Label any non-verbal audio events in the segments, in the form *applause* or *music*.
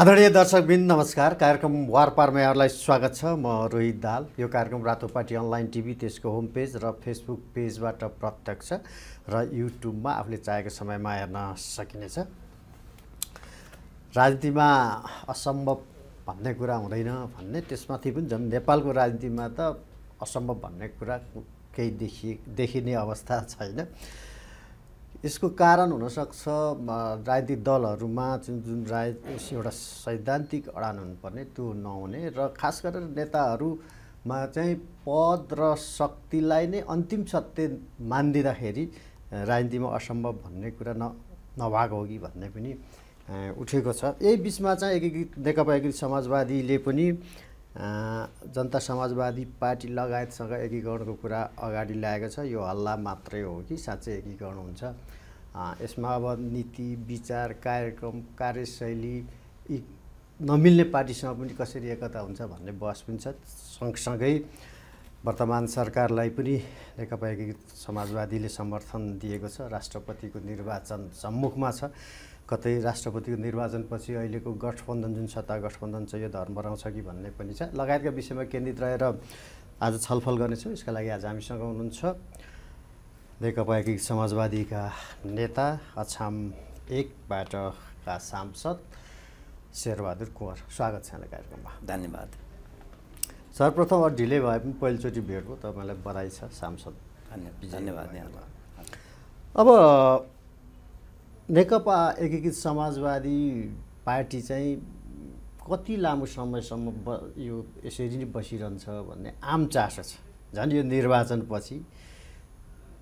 आदरणीय दर्शकबिन नमस्कार कार्यक्रम वारपारमा यहाँहरूलाई स्वागत छ म रोहित दाल यो कार्यक्रम रातो पार्टी अनलाइन टिभी त्यसको होम पेज र फेसबुक पेजबाट प्रत्यक्ष र युट्युबमा आफूले चाहेको समयमा हेर्न सकिनेछ राजनीतिमा असम्भव भन्ने कुरा हुँदैन भन्ने त्यसमाथि पनि झन् नेपालको राजनीतिमा त असम्भव भन्ने कुरा केही देखिए देखिने अवस्था छैन यसको कारण हुनसक्छ राजनीतिक दलहरूमा जुन जुन राज एउटा सैद्धान्तिक अडान हुनुपर्ने त्यो नहुने र खास गरेर नेताहरूमा चाहिँ पद र शक्तिलाई नै अन्तिम सत्य मानिदिँदाखेरि राजनीतिमा असम्भव भन्ने कुरा न नभएको हो कि भन्ने पनि उठेको छ यही बिचमा चाहिँ एकीकृत नेकपा एकीकृत समाजवादीले पनि जनता समाजवादी पार्टी लगायतसँग एकीकरणको कुरा अगाडि ल्याएको छ यो हल्ला मात्रै हो कि साँच्चै एकीकरण हुन्छ यसमा अब नीति विचार कार्यक्रम कार्यशैली यी नमिल्ने पार्टीसँग पनि कसरी एकता हुन्छ भन्ने बहस पनि छ सँगसँगै वर्तमान सरकारलाई पनि नेकपा समाजवादीले समर्थन दिएको छ राष्ट्रपतिको निर्वाचन सम्मुखमा छ कतै राष्ट्रपतिको निर्वाचनपछि अहिलेको गठबन्धन जुन सत्ता गठबन्धन छ यो धर्म बढाउँछ कि भन्ने पनि छ लगायतका विषयमा केन्द्रित रहेर आज छलफल गर्नेछौँ यसका लागि आज हामीसँग हुनुहुन्छ नेकपाकी समाजवादीका नेता अछाम एकबाटका सांसद शेरबहादुर कुँवर स्वागत छ यहाँलाई कार्यक्रममा धन्यवाद सर्वप्रथम अब ढिलै भए पनि पहिलोचोटि भेट भयो तपाईँलाई बधाई छ सांसद धन्यवाद धन्यवाद अब नेकपा एकीकृत समाजवादी पार्टी चाहिँ कति लामो समयसम्म ब यो यसरी नै बसिरहन्छ भन्ने आम चासो छ झन् यो निर्वाचनपछि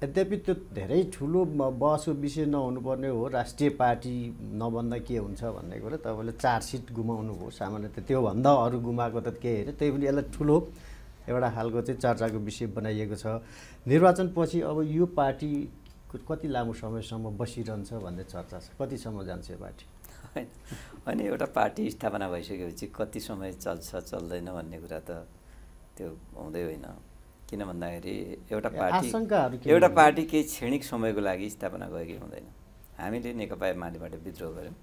यद्यपि त्यो धेरै ठुलो बहसको विषय नहुनुपर्ने हो राष्ट्रिय पार्टी नबन्दा के हुन्छ भन्ने कुरा तपाईँले चार सिट गुमाउनु भयो सामान्यतः त्योभन्दा अरू गुमाएको त केही होइन त्यही पनि यसलाई ठुलो एउटा खालको चाहिँ चर्चाको विषय बनाइएको छ निर्वाचनपछि अब यो पार्टी कति लामो समयसम्म बसिरहन्छ भन्ने चर्चा छ कतिसम्म जान्छ यो पार्टी होइन होइन एउटा पार्टी स्थापना भइसकेपछि कति समय चल्छ चल्दैन भन्ने कुरा त त्यो हुँदै होइन किन भन्दाखेरि एउटा पार्टी एउटा पार्टी केही क्षणिक समयको लागि स्थापना कि हुँदैन हामीले नेकपा एमालेबाट विद्रोह गऱ्यौँ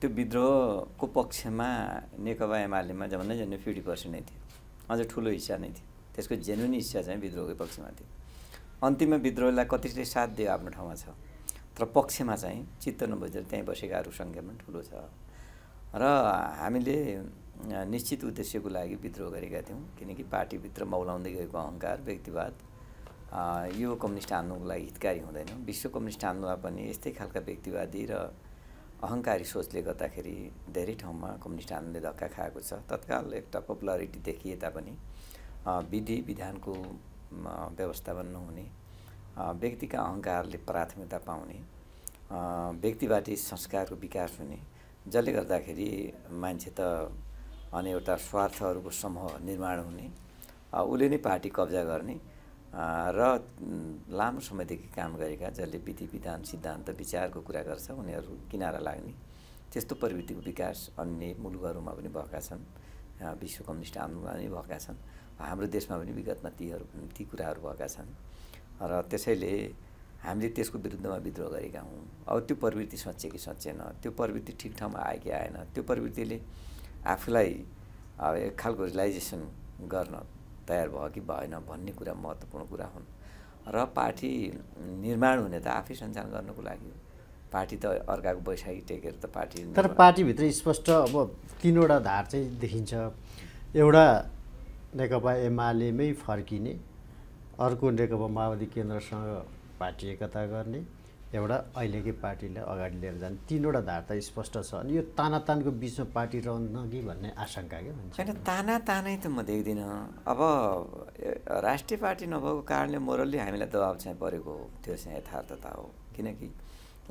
त्यो विद्रोहको पक्षमा नेकपा एमालेमा झन्डै झन्डै फिफ्टी पर्सेन्ट नै थियो अझ ठुलो हिस्सा नै थियो त्यसको जेन्युन हिस्सा चाहिँ विद्रोहकै पक्षमा थियो अन्तिममा विद्रोहलाई कतिले साथ दियो आफ्नो ठाउँमा छ तर पक्षमा चाहिँ चित्त नबुझेर त्यहीँ बसेकाहरू सङ्ख्या पनि ठुलो छ र हामीले निश्चित उद्देश्यको लागि विद्रोह गरेका थियौँ किनकि पार्टीभित्र मौलाउँदै गएको अहङ्कार व्यक्तिवाद यो कम्युनिस्ट आन्दोलनको लागि हितकारी हुँदैन विश्व कम्युनिस्ट आन्दोलनमा पनि यस्तै खालका व्यक्तिवादी र अहङ्कारी सोचले गर्दाखेरि धेरै ठाउँमा कम्युनिस्ट आन्दोलनले धक्का खाएको छ तत्काल एउटा पपुलारिटी देखिए तापनि विधि विधानको व्यवस्थापन हुने व्यक्तिका अहङ्कारले प्राथमिकता पाउने व्यक्तिबाटै संस्कारको विकास हुने जसले गर्दाखेरि मान्छे त अनि एउटा स्वार्थहरूको समूह निर्माण हुने उसले नै पार्टी कब्जा गर्ने र लामो समयदेखि काम गरेका जसले विधि विधान सिद्धान्त विचारको कुरा गर्छ उनीहरू किनारा लाग्ने त्यस्तो प्रवृत्तिको विकास अन्य मुलुकहरूमा पनि भएका छन् विश्व कम्युनिस्ट आन्दोलनमा पनि भएका छन् हाम्रो देशमा पनि विगतमा तीहरू ती कुराहरू भएका छन् र त्यसैले हामीले त्यसको विरुद्धमा विद्रोह गरेका हौँ अब त्यो प्रवृत्ति सच्चे कि सचेन त्यो प्रवृत्ति ठिक ठाउँमा आयो कि आएन त्यो प्रवृत्तिले आफूलाई एक खालको रिलाइजेसन गर्न तयार भयो कि भएन भन्ने कुरा महत्त्वपूर्ण कुरा हुन् र पार्टी निर्माण हुने त आफै सञ्चालन गर्नको लागि पार्टी त अर्काको बैशाखी टेकेर त पार्टी तर पार्टीभित्र स्पष्ट अब तिनवटा धार चाहिँ देखिन्छ एउटा नेकपा एमालेमै फर्किने अर्को नेकपा माओवादी केन्द्रसँग पार्टी एकता गर्ने एउटा अहिलेकै पार्टीलाई अगाडि लिएर जाने तिनवटा धार त स्पष्ट छ अनि यो तानातानको बिचमा पार्टी रहन्न कि भन्ने आशंका के भन्छ होइन ताना तानै त म देख्दिनँ अब राष्ट्रिय पार्टी नभएको कारणले मोरल्ली हामीलाई दबाब चाहिँ परेको त्यो चाहिँ यथार्थता हो किनकि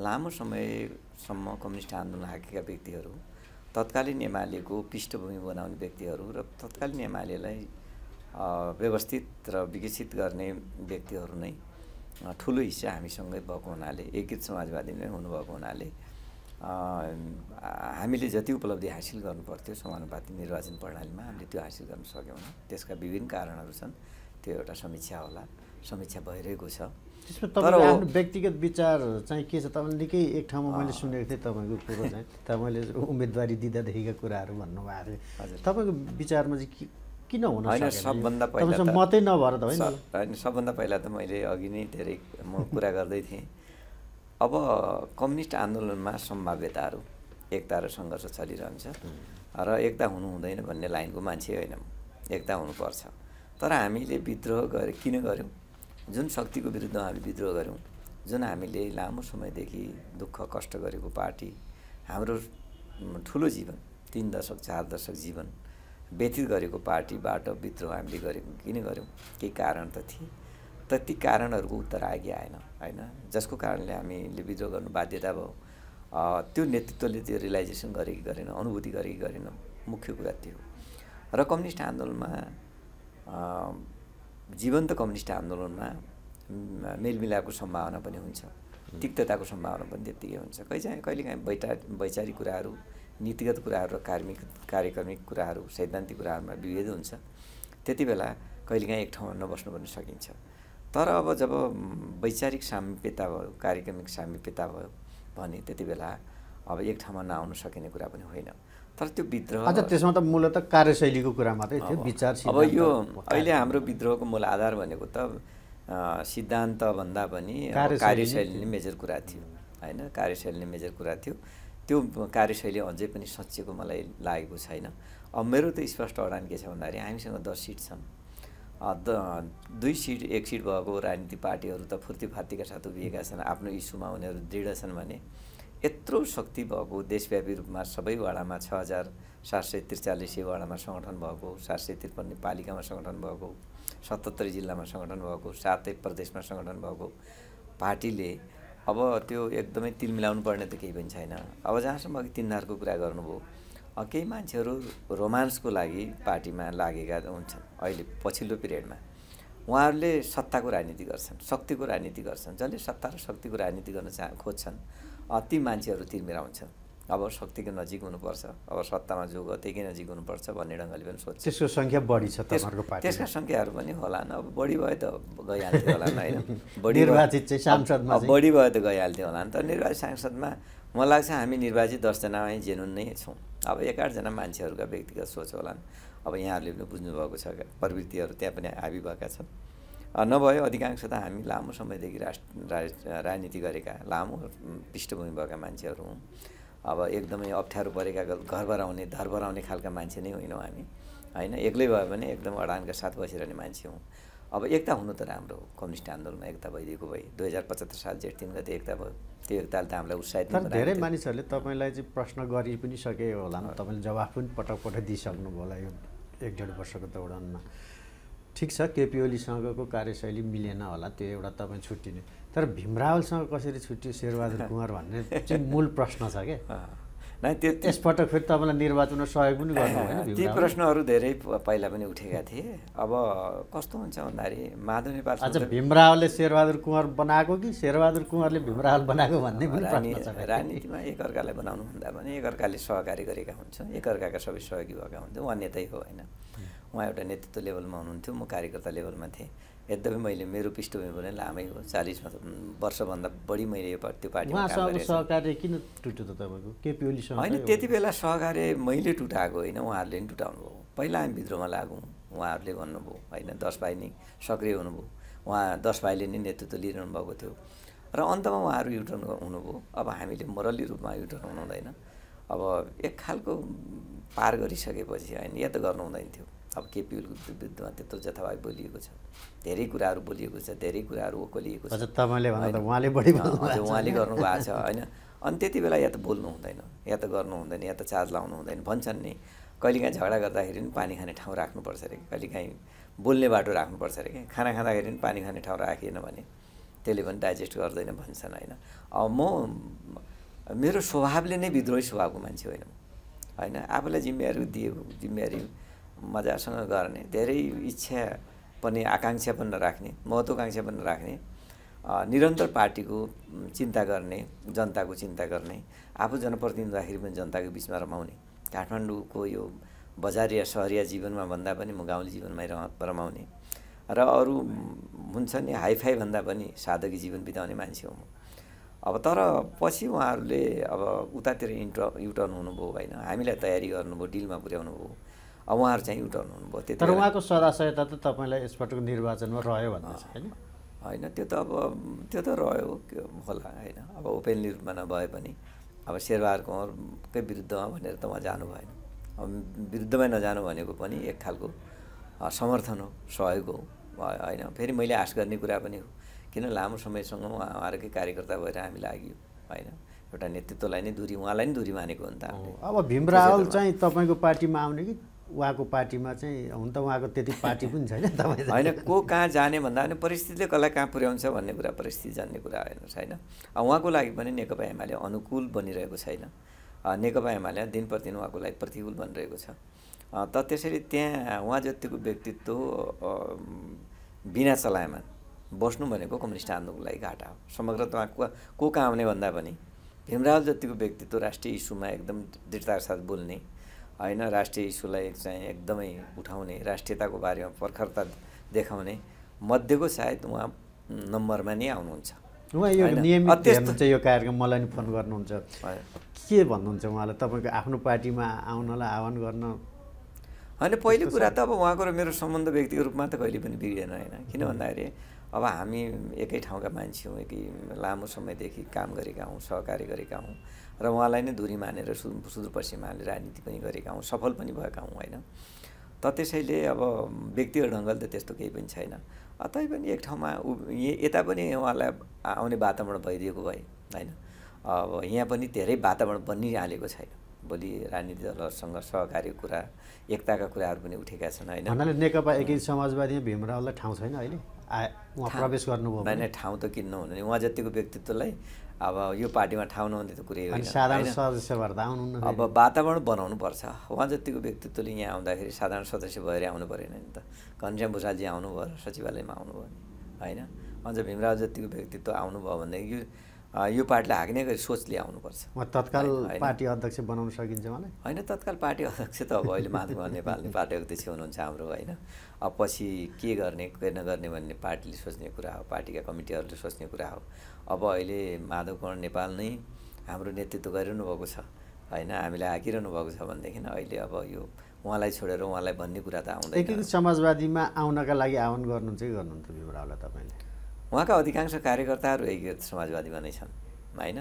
लामो समयसम्म कम्युनिस्ट आन्दोलन हाकेका व्यक्तिहरू तत्कालीन एमालेको पृष्ठभूमि बनाउने व्यक्तिहरू र तत्कालीन एमालेलाई व्यवस्थित र विकसित गर्ने व्यक्तिहरू नै ठुलो हिस्सा हामीसँगै भएको हुनाले एकीकृत समाजवादी नै हुनुभएको हुनाले हामीले जति उपलब्धि हासिल गर्नुपर्थ्यो समानुपाति निर्वाचन प्रणालीमा हामीले त्यो हासिल गर्न सक्यौँ त्यसका विभिन्न कारणहरू छन् त्यो एउटा समीक्षा होला समीक्षा भइरहेको छ त्यसमा तपाईँको आफ्नो व्यक्तिगत विचार चाहिँ के छ तपाईँले निकै एक ठाउँमा मैले सुनेको थिएँ तपाईँको कुरो चाहिँ तपाईँले उम्मेदवारी दिँदादेखिका कुराहरू भन्नुभएको थियो तपाईँको विचारमा चाहिँ किन हुन होइन सबभन्दा पहिला मतै नभएर त होइन होइन सबभन्दा पहिला त मैले अघि नै धेरै म कुरा गर्दै थिएँ अब कम्युनिस्ट आन्दोलनमा सम्भाव्यताहरू एकता र सङ्घर्ष चलिरहन्छ र एकता हुनु हुँदैन भन्ने लाइनको मान्छे होइन एकता हुनुपर्छ तर हामीले विद्रोह गरे किन गऱ्यौँ जुन शक्तिको विरुद्धमा हामी विद्रोह गऱ्यौँ जुन हामीले लामो समयदेखि दुःख कष्ट गरेको पार्टी हाम्रो ठुलो जीवन तिन दशक चार दशक जीवन व्यतीत गरेको पार्टीबाट विद्रोह हामीले गऱ्यौँ किन गऱ्यौँ केही कारण त थिए तर ती कारणहरूको उत्तर कि आएन होइन जसको कारणले हामीले विद्रोह गर्नु बाध्यता भयो त्यो नेतृत्वले त्यो रियलाइजेसन गरे कि गरेन अनुभूति गरे कि गरेन मुख्य कुरा त्यो र कम्युनिस्ट आन्दोलनमा जीवन्त कम्युनिस्ट आन्दोलनमा मेलमिलापको सम्भावना पनि हुन्छ तिक्तताको सम्भावना पनि त्यत्तिकै हुन्छ कहिलेकाहीँ कहिलेकाहीँ वैचार वैचारिक कुराहरू नीतिगत कुराहरू र कार्मिक कार्यक्रमिक कुराहरू सैद्धान्तिक कुराहरूमा विभेद हुन्छ त्यति बेला कहिलेकाहीँ एक ठाउँमा नबस्नु पनि सकिन्छ तर अब जब वैचारिक सामिप्यता भयो कार्यक्रमिक सामिप्यता भयो भने त्यति बेला अब एक ठाउँमा नआउनु सकिने कुरा पनि होइन तर त्यो विद्रोह अझ त्यसमा त मूलत कार्यशैलीको कुरा मात्रै थियो विचार अब यो अहिले हाम्रो विद्रोहको मूल आधार भनेको त सिद्धान्तभन्दा पनि कार्यशैली नै मेजर कुरा थियो होइन कार्यशैली नै मेजर कुरा थियो त्यो कार्यशैली अझै पनि सचिएको मलाई लागेको छैन अब मेरो त स्पष्ट अडान के छ भन्दाखेरि हामीसँग दस सिट छन् द दुई सिट एक सिट भएको राजनीतिक पार्टीहरू त फुर्ती फुर्तीफार्तीका साथ उभिएका छन् आफ्नो इस्युमा उनीहरू दृढ छन् भने यत्रो शक्ति भएको देशव्यापी रूपमा सबै वडामा छ हजार सात सय त्रिचालिसै वडामा सङ्गठन भएको सात सय त्रिपन्न पालिकामा सङ्गठन भएको सतहत्तरी जिल्लामा सङ्गठन भएको सातै प्रदेशमा सङ्गठन भएको पार्टीले अब त्यो एकदमै तिल मिलाउनु पर्ने त केही पनि छैन अब जहाँसम्म अघि तिनीहरूको कुरा गर्नुभयो केही मान्छेहरू रोमान्सको लागि पार्टीमा लागेका हुन्छन् अहिले पछिल्लो पिरियडमा उहाँहरूले सत्ताको राजनीति गर्छन् शक्तिको राजनीति गर्छन् जसले सत्ता र शक्तिको राजनीति गर्न चाह खोज्छन् ती मान्छेहरू तिर्मिरा हुन्छन् अब शक्तिको नजिक हुनुपर्छ अब सत्तामा जो गयो त्यहीकै नजिक हुनुपर्छ भन्ने ढङ्गले पनि सोध्छ त्यसको सङ्ख्या बढी छ त्यसका सङ्ख्याहरू पनि होला अब बढी भयो त गइहाल्थ्यो होला होइन बढी निर्वाचित चाहिँ सांसदमा बढी भयो त गइहाल्थ्यो होला नि त निर्वाचित सांसदमा मलाई लाग्छ हामी निर्वाचित दसजना जेनुन नै छौँ अब एक आठजना मान्छेहरूका व्यक्तिगत सोच होला अब यहाँहरूले पनि बुझ्नुभएको छ प्रवृत्तिहरू त्यहाँ पनि हाबी भएका छन् नभए अधिकांश त हामी लामो समयदेखि राष्ट्र राजनीति गरेका लामो पृष्ठभूमि भएका मान्छेहरू हौँ अब एकदमै अप्ठ्यारो परेका घरबराउने धरबराउने खालका मान्छे नै होइनौँ हामी होइन एक्लै भयो भने एकदम अडानका साथ बसिरहने मान्छे हौँ अब एकता हुनु त राम्रो कम्युनिस्ट आन्दोलनमा एकता भइदिएको भए दुई हजार पचहत्तर साल जेठ तिन गते एकता भयो त्यो एकताले त हामीलाई उत्साहित धेरै मानिसहरूले तपाईँलाई चाहिँ प्रश्न गरि पनि सके होला तपाईँले जवाफ पनि पटक पटक दिइसक्नुभयो होला यो एक डेढ वर्षको दौडानमा ठिक छ केपी ओलीसँगको कार्यशैली मिलेन होला त्यो एउटा तपाईँ छुट्टिने तर भीमरावलसँग कसरी छुट्टियो शेरबहादुर *laughs* कुँवर भन्ने चाहिँ मूल प्रश्न छ क्या नै त्यो त्यसपटक फेरि तपाईँलाई निर्वाचनमा सहयोग पनि गर्नु होइन ती प्रश्नहरू धेरै पहिला पनि उठेका थिए अब कस्तो हुन्छ भन्दाखेरि माधव नेपाल अच्छा भीमरावले शेरबहादुर कुँवर बनाएको कि शेरबहादुर कुँवरले भीमरावल बनाएको भन्ने पनि राजनीतिमा एकअर्कालाई बनाउनुभन्दा पनि एकअर्काले सहकारी गरेका हुन्छन् एकअर्काका सबै सहयोगी भएका हुन्छन् उहाँ नेतै हो होइन उहाँ एउटा नेतृत्व लेभलमा हुनुहुन्थ्यो म कार्यकर्ता लेभलमा थिएँ यद्यपि मैले मेरो पृष्ठभूमि भने लामै हो चालिस वर्षभन्दा बढी मैले यो त्यो पार्टी सहकार्य किन टुट्यो त तपाईँको केपी ओलीसँग होइन त्यति बेला सहकार्य मैले टुटाएको होइन उहाँहरूले पनि टुटाउनुभयो पहिला हामी विद्रोहमा लागौँ उहाँहरूले भन्नुभयो होइन दस भाइ नै सक्रिय हुनुभयो उहाँ दस भाइले नै नेतृत्व लिइरहनु भएको थियो र अन्तमा उहाँहरू युटर्न हुनुभयो अब हामीले मोरली रूपमा युटर्न हुनु अब एक खालको पार गरिसकेपछि होइन या त गर्नु हुँदैन थियो अब केपिएलको विरुद्धमा त्यत्रो जथाभावी बोलिएको छ धेरै कुराहरू बोलिएको छ धेरै कुराहरू ओकलिएको छ उहाँले उहाँले गर्नुभएको छ होइन अनि त्यति बेला या त बोल्नु हुँदैन या त गर्नु हुँदैन या त चार्ज लाउनु हुँदैन भन्छन् नि कहिलेकाहीँ झगडा गर्दाखेरि पनि पानी खाने ठाउँ राख्नुपर्छ अरे कहिलेकाहीँ बोल्ने बाटो राख्नुपर्छ अरे क्या खाना खाँदाखेरि पनि पानी खाने ठाउँ राखिएन भने त्यसले पनि डाइजेस्ट गर्दैन भन्छन् होइन अब म मेरो स्वभावले नै विद्रोही स्वभावको मान्छे होइन होइन आफूलाई जिम्मेवारी दिएको जिम्मेवारी मजासँग गर्ने धेरै इच्छा पनि आकाङ्क्षा पनि नराख्ने महत्त्वकाङ्क्षा पनि नराख्ने निरन्तर पार्टीको चिन्ता गर्ने जनताको चिन्ता गर्ने आफू जनप्रतिनिधि हुँदाखेरि पनि जनताको बिचमा रमाउने काठमाडौँको यो बजारिया सहरिया जीवनमा भन्दा पनि म गाउँले जीवनमै रमाउने र अरू हुन्छ नि हाइफाई भन्दा पनि साधकी जीवन बिताउने मान्छे हो म अब तर पछि उहाँहरूले अब उतातिर इन्ट युटर्न हुनुभयो होइन हामीलाई तयारी गर्नुभयो डिलमा पुर्याउनु भयो अब उहाँहरू चाहिँ उठाउनु हुनुभयो त्यति तर उहाँको सदाशयता त तपाईँलाई यसपटक निर्वाचनमा रह्यो भन्नु होइन होइन त्यो त अब त्यो त रह्यो होला होइन अब ओपेन रूपमा नभए पनि अब शेरबहादुर कुँवरकै विरुद्धमा भनेर त उहाँ जानु भएन अब विरुद्धमै नजानु भनेको पनि एक खालको समर्थन हो सहयोग हो होइन फेरि मैले आश गर्ने कुरा पनि हो किन लामो समयसँग उहाँ उहाँहरूकै कार्यकर्ता भएर हामी लाग्यो होइन एउटा नेतृत्वलाई नै दुरी उहाँलाई नै दुरी मानेको हो नि त अब भीमरावल चाहिँ तपाईँको पार्टीमा आउने कि उहाँको पार्टीमा चाहिँ हुन त उहाँको त्यति पार्टी पनि छैन तपाईँ होइन को कहाँ जाने भन्दा पनि परिस्थितिले कसलाई कहाँ पुर्याउँछ भन्ने कुरा परिस्थिति जान्ने कुरा हेर्नुहोस् होइन उहाँको लागि पनि नेकपा एमाले अनुकूल बनिरहेको छैन नेकपा एमाले दिन प्रतिदिन उहाँको लागि प्रतिकूल बनिरहेको छ त त्यसरी त्यहाँ उहाँ जतिको व्यक्तित्व बिना चलाएमा बस्नु भनेको कम्युनिस्ट आन्दोलनको लागि घाटा हो समग्र त उहाँ को कहाँ आउने भन्दा पनि भीमराव जतिको व्यक्तित्व राष्ट्रिय इस्युमा एकदम दृढताको साथ बोल्ने होइन राष्ट्रिय इस्युलाई चाहिँ एकदमै उठाउने राष्ट्रियताको बारेमा प्रखरता देखाउने मध्येको सायद उहाँ नम्बरमा नै आउनुहुन्छ उहाँ यो नियमित चाहिँ यो कार्यक्रम मलाई नि फोन गर्नुहुन्छ के भन्नुहुन्छ उहाँलाई तपाईँको आफ्नो पार्टीमा आउनलाई आह्वान गर्न होइन पहिलो कुरा त अब उहाँको र मेरो सम्बन्ध व्यक्तिको रूपमा त कहिले पनि बिग्रेन होइन किन भन्दाखेरि अब हामी एकै ठाउँका मान्छे हौँ एकै लामो समयदेखि काम गरेका हौँ सहकारी गरेका हौँ र उहाँलाई नै धुरी मानेर सु हामीले राजनीति पनि गरेका हौँ सफल पनि भएका हौँ होइन त त्यसैले अब व्यक्तिगत ढङ्गले त त्यस्तो केही पनि छैन तै पनि एक ठाउँमा यता पनि उहाँलाई आउने वातावरण भइदिएको भए होइन अब यहाँ पनि धेरै वातावरण बनिहालेको छैन भोलि राजनीति दलहरूसँग सहकार्यको कुरा एकताका कुराहरू पनि उठेका छन् होइन नेकपा एकै समाजवादी भीमरावलाई ठाउँ छैन अहिले उहाँ प्रवेश गर्नुभयो भने ठाउँ त किन्नु हुने उहाँ जतिको व्यक्तित्वलाई अब यो पार्टीमा ठाउँ नहुने त कुरै होइन साधारण सदस्य भएर अब वातावरण बनाउनु पर्छ उहाँ जतिको व्यक्तित्वले यहाँ आउँदाखेरि साधारण सदस्य भएर आउनु परेन नि त घनश्याम भूषालजी आउनुभयो सचिवालयमा आउनुभयो होइन अझ भीमराव जतिको व्यक्तित्व आउनुभयो भनेदेखि यो यो पार्टीलाई हाक्ने गरी सोचले आउनुपर्छ तत्काल पार्टी अध्यक्ष बनाउन सकिन्छ मलाई होइन तत्काल पार्टी अध्यक्ष त अब अहिले माधव नेपालले पार्टी अध्यक्ष हुनुहुन्छ हाम्रो होइन अब पछि के गर्ने के नगर्ने भन्ने पार्टीले सोच्ने कुरा हो पार्टीका कमिटीहरूले सोच्ने कुरा हो अब अहिले माधव कुमार नेपाल नै हाम्रो नेतृत्व गरिरहनु भएको छ होइन हामीलाई आँकिरहनु भएको छ भनेदेखि अहिले अब यो उहाँलाई छोडेर उहाँलाई भन्ने कुरा त आउँदैन समाजवादीमा आउनका लागि आह्वान गर्नु चाहिँ गर्नुहुन्थ्यो होला तपाईँले उहाँका अधिकांश कार्यकर्ताहरू एकीकृत समाजवादीमा नै छन् होइन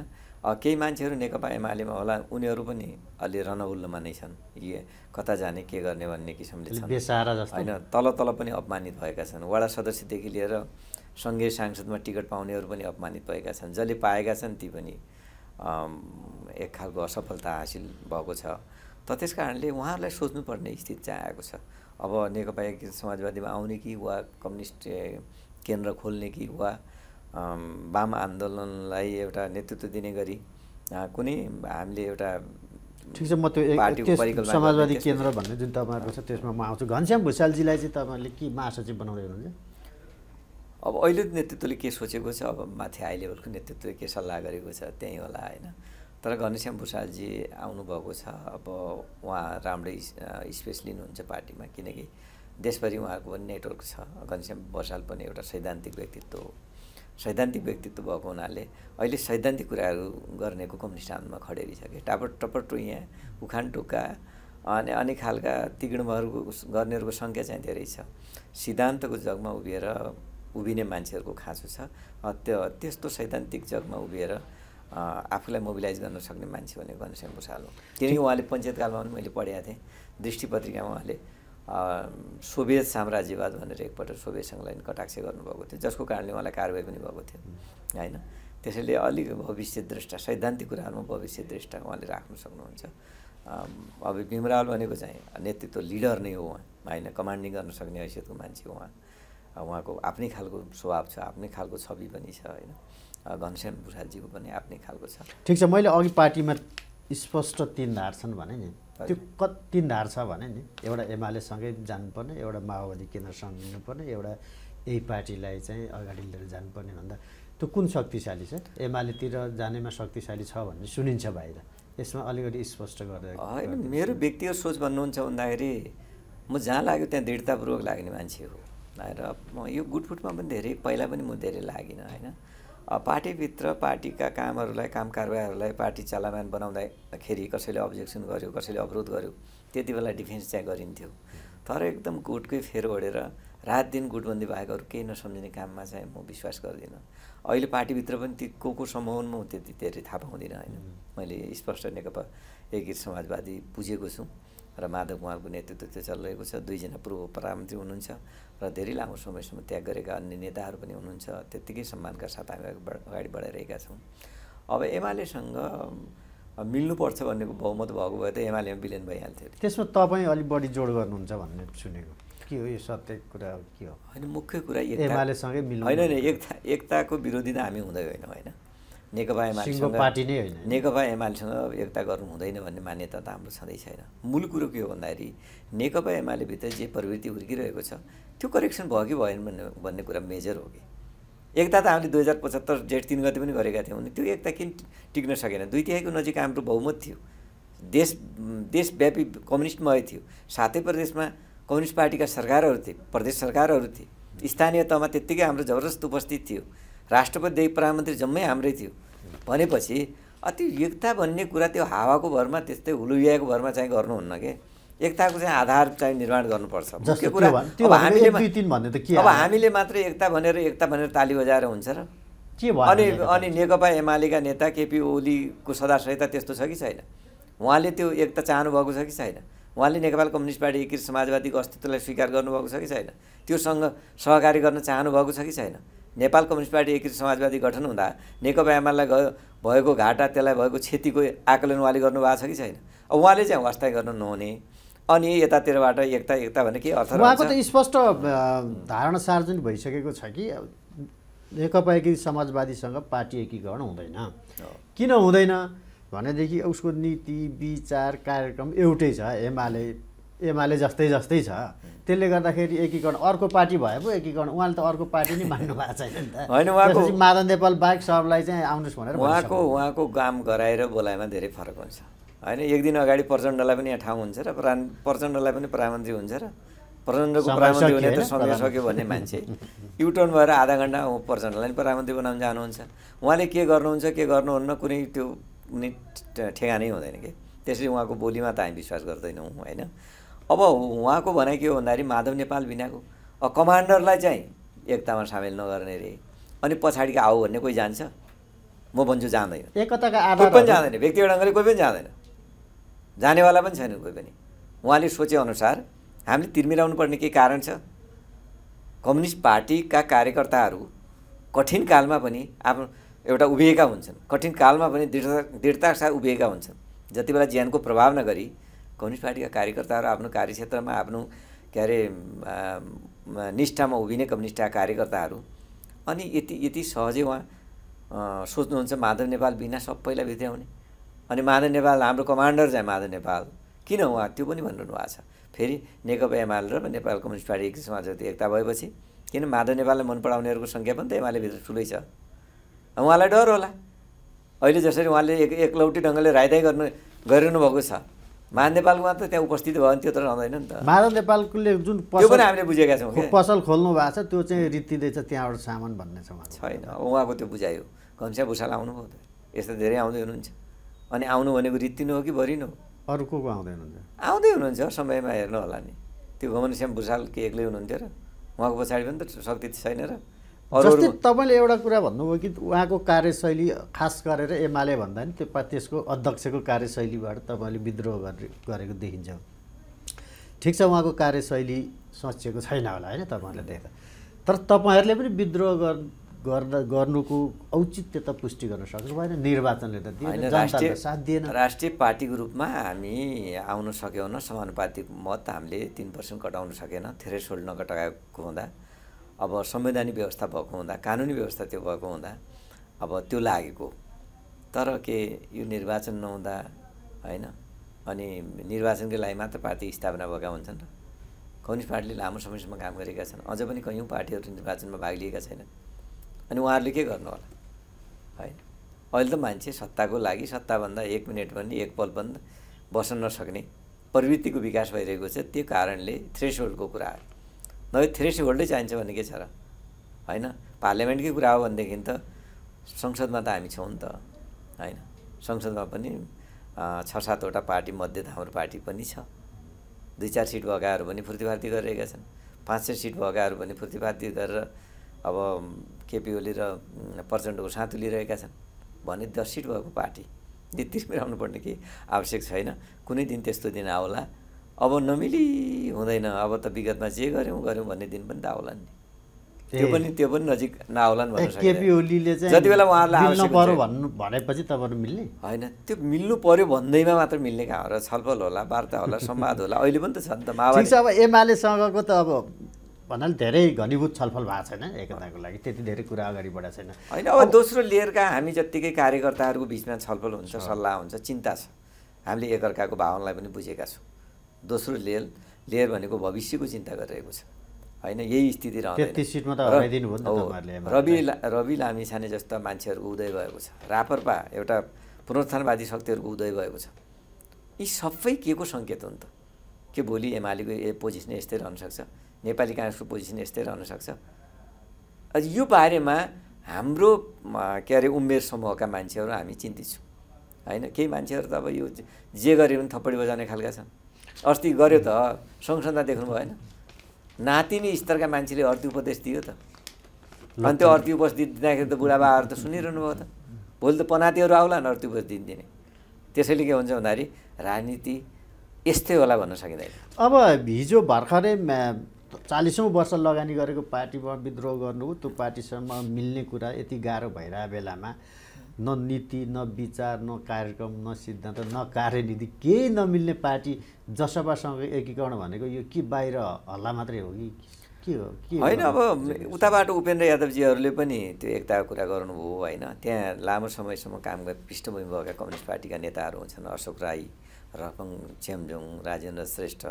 केही मान्छेहरू नेकपा एमालेमा होला उनीहरू पनि अलि रनहुल्लोमा नै छन् ये कता जाने के गर्ने भन्ने किसिमले होइन तल तल पनि अपमानित भएका छन् वडा सदस्यदेखि लिएर सङ्घीय सांसदमा टिकट पाउनेहरू पनि अपमानित भएका छन् जसले पाएका छन् ती पनि एक खालको असफलता हासिल भएको छ त त्यस कारणले उहाँहरूलाई सोच्नुपर्ने स्थिति चाहिँ आएको छ अब नेकपा समाजवादीमा आउने कि वा कम्युनिस्ट केन्द्र खोल्ने कि वा वाम आन्दोलनलाई एउटा नेतृत्व दिने गरी कुनै हामीले एउटा ठिक छ म त्यो समाजवादी केन्द्र भन्ने जुन तपाईँहरूको छ त्यसमा म आउँछु घनश्याम भुषालजीलाई चाहिँ तपाईँहरूले के महासचिव बनाउँदै हुनुहुन्छ अब अहिले नेतृत्वले के सोचेको छ अब माथि हाई लेभलको नेतृत्वले के सल्लाह गरेको छ त्यहीँ होला होइन तर घनश्याम भूषालजी आउनुभएको छ अब उहाँ राम्रै स्पेस लिनुहुन्छ पार्टीमा किनकि देशभरि उहाँको पनि नेटवर्क छ घनश्याम भूषाल पनि एउटा सैद्धान्तिक व्यक्तित्व हो सैद्धान्तिक व्यक्तित्व भएको हुनाले अहिले सैद्धान्तिक कुराहरू गर्नेको कम्युनिस्ट आन्दोलनमा खडेरिसके टापर टपर यहाँ उखान टुक्का अनि अनेक खालका तिगणहरू गर्नेहरूको सङ्ख्या चाहिँ धेरै छ सिद्धान्तको जगमा उभिएर उभिने मान्छेहरूको खाँचो छ त्यो त्यस्तो सैद्धान्तिक जगमा उभिएर आफूलाई मोबिलाइज गर्न सक्ने मान्छे भनेको घनश्याम भूषाल हो किनकि उहाँले पञ्चायतकालमा पनि मैले पढेको थिएँ दृष्टि पत्रिकामा उहाँले सोभियत साम्राज्यवाद भनेर एकपल्ट सोभियत सङ्घलाई कटाक्ष गर्नुभएको थियो जसको कारणले उहाँलाई कारवाही पनि भएको थियो होइन त्यसैले अलिक भविष्य दृष्टा सैद्धान्तिक कुराहरूमा भविष्य दृष्टा उहाँले राख्न सक्नुहुन्छ अब भीमरावल भनेको चाहिँ नेतृत्व लिडर नै हो उहाँ होइन कमान्डिङ गर्न सक्ने हैसियतको मान्छे उहाँ उहाँको आफ्नै खालको स्वभाव छ आफ्नै खालको छवि पनि छ होइन घनश्याम भुषालजीको पनि आफ्नै खालको छ ठिक छ मैले अघि पार्टीमा स्पष्ट तिन धार छन् भने नि त्यो कति तिन धार छ भने नि एउटा एमालेसँगै जानुपर्ने एउटा माओवादी केन्द्रसँग लिनुपर्ने एउटा यही पार्टीलाई चाहिँ अगाडि लिएर जानुपर्ने भन्दा त्यो कुन शक्तिशाली छ एमालेतिर जानेमा शक्तिशाली छ भन्ने सुनिन्छ बाहिर यसमा अलिकति स्पष्ट गरेर होइन मेरो व्यक्तिगत सोच भन्नुहुन्छ भन्दाखेरि म जहाँ लाग्यो त्यहाँ दृढतापूर्वक लाग्ने मान्छे हो र म यो गुटफुटमा पनि धेरै पहिला पनि म धेरै लागिनँ होइन पार्टीभित्र पार्टीका कामहरूलाई काम कारबाहीहरूलाई पार्टी चलामान बनाउँदाखेरि कसैले अब्जेक्सन गर्यो कसैले अवरोध गर्यो त्यति बेला डिफेन्स चाहिँ गरिन्थ्यो तर एकदम गुटकै फेर ओढेर रात दिन गुटबन्दी भएकोहरू केही नसम्झिने काममा चाहिँ म विश्वास गर्दिनँ अहिले पार्टीभित्र पनि ती को को सम्भावना म त्यति धेरै थाहा पाउँदिनँ होइन मैले स्पष्ट नेकपा एकीकृत समाजवादी बुझेको छु र माधव कुमारको नेतृत्व त्यो चलिरहेको छ दुईजना पूर्व प्रधानमन्त्री हुनुहुन्छ र धेरै लामो समयसम्म त्याग गरेका अन्य नेताहरू पनि हुनुहुन्छ त्यत्तिकै सम्मानका साथ हामी अगाडि बढाइरहेका छौँ अब एमालेसँग मिल्नुपर्छ भन्नेको बहुमत भएको भए त एमालेमा विलिन भइहाल्थ्यो त्यसमा तपाईँ अलिक बढी जोड गर्नुहुन्छ भन्ने सुनेको के हो यो सत्य कुरा के हो होइन मुख्य कुरा एमालेसँगै मिल्नु होइन होइन एकता एकताको विरोधी त हामी हुँदै होइन होइन नेकपा एमालेसँग पार्टी नै होइन नेकपा एमालेसँग एकता गर्नु हुँदैन भन्ने मान्यता त हाम्रो छँदै छैन मूल कुरो के हो भन्दाखेरि नेकपा एमालेभित्र जे प्रवृत्ति हुर्किरहेको छ त्यो करेक्सन भयो कि भएन भन्ने भन्ने कुरा मेजर हो कि एकता त हामीले दुई हजार पचहत्तर डेढ तिन गति पनि गरेका थियौँ भने त्यो एकता किन टिक्न सकेन दुई तिहाईको नजिक हाम्रो बहुमत थियो देश देशव्यापी कम्युनिस्टमय थियो साथै प्रदेशमा कम्युनिस्ट पार्टीका सरकारहरू थिए प्रदेश सरकारहरू थिए स्थानीय तहमा त्यत्तिकै हाम्रो जबरजस्त उपस्थित थियो राष्ट्रपतिदेखि प्रधानमन्त्री जम्मै हाम्रै थियो भनेपछि अति एकता भन्ने कुरा त्यो हावाको भरमा त्यस्तै हुलुयाको भरमा चाहिँ गर्नुहुन्न कि एकताको चाहिँ आधार चाहिँ निर्माण गर्नुपर्छ अब हामीले अब मात्र एकता भनेर एकता भनेर ताली बजाएर हुन्छ र अनि अनि नेकपा एमालेका नेता केपी ओलीको सदा त्यस्तो छ कि छैन उहाँले त्यो एकता चाहनुभएको छ कि छैन उहाँले नेपाल कम्युनिस्ट पार्टी एकीकृत समाजवादीको अस्तित्वलाई स्वीकार गर्नुभएको छ कि छैन त्योसँग सहकारी गर्न चाहनुभएको छ कि छैन नेपाल कम्युनिस्ट पार्टी एकीकृत समाजवादी गठन हुँदा नेकपा एमाले भएको घाटा त्यसलाई भएको क्षतिको आकलन उहाँले गर्नुभएको छ कि छैन अब उहाँले चाहिँ वास्ता गर्नु नहुने अनि यतातिरबाट एकता एकता भने के अर्थ उहाँको त स्पष्ट धारणा सार्वजनिक भइसकेको छ कि नेकपा एकीकृत समाजवादीसँग पार्टी एकीकरण हुँदैन किन हुँदैन भनेदेखि उसको नीति विचार कार्यक्रम एउटै छ एमाले एमाले जस्तै जस्तै छ त्यसले गर्दाखेरि एकीकरण अर्को पार्टी भए पो एकीकरण उहाँले त अर्को पार्टी नै मान्नु भएको छैन होइन उहाँको माधव नेपाल बाहेक सबलाई चाहिँ आउनुहोस् भनेर उहाँको उहाँको काम गराएर बोलाएमा धेरै फरक हुन्छ होइन एक दिन अगाडि प्रचण्डलाई पनि यहाँ ठाउँ हुन्छ र प्रचण्डलाई पनि प्रधानमन्त्री हुन्छ र प्रचण्डको प्रधानमन्त्री हुने त समय सक्यो भन्ने मान्छे युटर्न भएर आधा घन्टा प्रचण्डलाई पनि प्रधानमन्त्री बनाउनु जानुहुन्छ उहाँले के गर्नुहुन्छ के गर्नुहुन्न कुनै त्यो कुनै ठेगानै हुँदैन कि त्यसले उहाँको बोलीमा त हामी विश्वास गर्दैनौँ होइन अब उहाँको भनाइ के हो भन्दाखेरि माधव नेपाल बिनाको कमान्डरलाई चाहिँ एकतामा सामेल नगर्ने रे अनि पछाडिको आऊ भन्ने कोही जान्छ म भन्छु जाँदैन कोही पनि जाँदैन व्यक्तिगत ढङ्गले कोही पनि जाँदैन जानेवाला पनि छैन कोही पनि उहाँले सोचेअनुसार हामीले तिर्मिराउनु पर्ने के कारण छ कम्युनिस्ट पार्टीका कार्यकर्ताहरू कठिन कालमा पनि आफ्नो एउटा उभिएका हुन्छन् कठिन कालमा पनि दृढता दृढताका साथ उभिएका हुन्छन् जति बेला ज्यानको प्रभाव नगरी कम्युनिस्ट पार्टीका कार्यकर्ताहरू आफ्नो कार्यक्षेत्रमा आफ्नो के अरे निष्ठामा उभिने कम्युनिस्टका कार्यकर्ताहरू अनि यति यति सहजै उहाँ सोच्नुहुन्छ माधव नेपाल बिना सबैलाई भित्राउने अनि माधव नेपाल हाम्रो कमान्डर चाहिँ माधव नेपाल किन उहाँ त्यो पनि भनिरहनु भएको छ फेरि नेकपा एमाले र नेपाल कम्युनिस्ट पार्टी एक समाजवादी एकता भएपछि किन माधव नेपाललाई मन पराउनेहरूको सङ्ख्या पनि त एमालेभित्र ठुलै छ उहाँलाई डर होला अहिले जसरी उहाँले एक एकलौटी ढङ्गले राइदाई गर्नु गरिरहनु भएको छ नेपालकोमा त त्यहाँ उपस्थित भयो भने त्यो त रहँदैन नि त महाराज नेपालकोले जुन त्यो पनि हामीले बुझेका छौँ पसल खोल्नु भएको छ त्यो चाहिँ रीतिले त्यहाँबाट सामान भन्ने छ छैन उहाँको त्यो बुझायो घम्स्या भुसाल आउनु हो त यस्तो धेरै आउँदै हुनुहुन्छ अनि आउनु भनेको रीति हो कि नै हो अरू को को आउँदै हुनुहुन्छ आउँदै हुनुहुन्छ समयमा हेर्नु होला नि त्यो घमनश्याम भुसाल के एक्लै हुनुहुन्थ्यो र उहाँको पछाडि पनि त शक्ति छैन र जस्तै तपाईँले एउटा कुरा भन्नुभयो कि उहाँको कार्यशैली खास गरेर एमाले भन्दा नि त्यो त्यसको अध्यक्षको कार्यशैलीबाट तपाईँले विद्रोह गरेको देखिन्छ ठिक छ उहाँको कार्यशैली सोचिएको छैन होला होइन तपाईँहरूले देख्दा तर तपाईँहरूले पनि विद्रोह गर्न गर्नुको औचित्य त पुष्टि गर्न सक्नु भएन निर्वाचनले त दिएन साथ दिएन राष्ट्रिय पार्टीको रूपमा हामी आउन सकेनौँ समानुपातिक मत हामीले तिन पर्सेन्ट घटाउन सकेन होल्ड नघटाएको हुँदा अब संवैधानिक व्यवस्था भएको हुँदा कानुनी व्यवस्था त्यो भएको हुँदा अब त्यो लागेको तर के यो निर्वाचन नहुँदा होइन अनि निर्वाचनकै लागि मात्र पार्टी स्थापना भएका हुन्छन् र कम्युनिस्ट पार्टीले लामो समयसम्म काम गरेका छन् अझ पनि कयौँ पार्टीहरू निर्वाचनमा भाग लिएका छैनन् अनि उहाँहरूले के गर्नु होला होइन अहिले त मान्छे सत्ताको लागि सत्ताभन्दा एक मिनट पनि एक पल पनि बस्न नसक्ने प्रवृत्तिको विकास भइरहेको छ त्यो कारणले थ्रेसहोल्डको कुरा हो नभए थ्रेस होल्डै चाहिन्छ भने के छ र होइन पार्लियामेन्टकै कुरा हो भनेदेखि त संसदमा त हामी छौँ नि त होइन संसदमा पनि छ सातवटा पार्टी मध्ये त हाम्रो पार्टी पनि छ दुई चार सिट भएकाहरू पनि फुर्तीफार्ती गरिरहेका छन् पाँच छ सिट भएकाहरू पनि फुर्तीफार्ती गरेर अब केपी ओली र प्रचण्डको साँतु लिइरहेका छन् भने दस सिट भएको पार्टी त्यति मिलाउनु पर्ने केही आवश्यक छैन कुनै दिन त्यस्तो दिन आउला अब नमिली हुँदैन अब त विगतमा जे गऱ्यौँ गऱ्यौँ भन्ने दिन पनि त आउला नि त्यो पनि त्यो पनि नजिक नआउला नि केपी ओलीले चाहिँ जति बेला उहाँहरूलाई भन्नु भनेपछि तपाईँहरू मिल्ने होइन त्यो मिल्नु पर्यो भन्दैमा मात्र मिल्ने कहाँ हो र छलफल होला वार्ता होला *laughs* संवाद होला अहिले पनि त छ नि त माओवादी अब एमालेसँगको त अब भन्नाले धेरै घनीभूत छलफल भएको छैन एकताको लागि त्यति धेरै कुरा अगाडि बढाएको छैन होइन अब दोस्रो लेयरका हामी जत्तिकै कार्यकर्ताहरूको बिचमा छलफल हुन्छ सल्लाह हुन्छ चिन्ता छ हामीले एकअर्काको भावनालाई पनि बुझेका छौँ दोस्रो लेयर लेयर भनेको भविष्यको चिन्ता गरिरहेको छ होइन यही स्थिति रहँदैन रवि रवि लामिछाने जस्ता मान्छेहरूको उदय भएको छ रापरपा एउटा पुनरुत्थानवादी शक्तिहरूको उदय भएको छ यी सबै के को सङ्केत हो नि त के भोलि एमालेको ए पोजिसन यस्तै रहन सक्छ नेपाली काङ्ग्रेसको पोजिसन यस्तै रहन सक्छ यो बारेमा हाम्रो के अरे उमेर समूहका मान्छेहरू हामी चिन्तित छौँ होइन केही मान्छेहरू त अब यो जे गरे पनि थप्पडी बजाउने खालका छन् अस्ति गऱ्यो त सँगसँगै देख्नु भएन नातिनी स्तरका मान्छेले अर्थी उपदेश दियो त अनि त्यो अर्थी उपदेश दिँदाखेरि त बुढाबाहरू त सुनिरहनु भयो त भोलि त पनातीहरू नि अर्थी उपदेश दिने त्यसैले के हुन्छ भन्दाखेरि राजनीति यस्तै होला भन्न सकिँदैन अब हिजो भर्खरै चालिसौँ वर्ष लगानी गरेको पार्टीमा विद्रोह गर्नु त्यो पार्टीसँग मिल्ने कुरा यति गाह्रो भइरहेको बेलामा न नीति न विचार न कार्यक्रम न सिद्धान्त न कार्यनीति केही नमिल्ने पार्टी जसपासँग एकीकरण भनेको यो के बाहिर हल्ला मात्रै हो कि के हो के होइन अब उताबाट उपेन्द्र यादवजीहरूले पनि त्यो एकताको कुरा गर्नुभयो होइन त्यहाँ लामो समयसम्म काम गरे पृष्ठभूमि भएका कम्युनिस्ट पार्टीका नेताहरू हुन्छन् अशोक राई रकम च्याम्जोङ राजेन्द्र श्रेष्ठ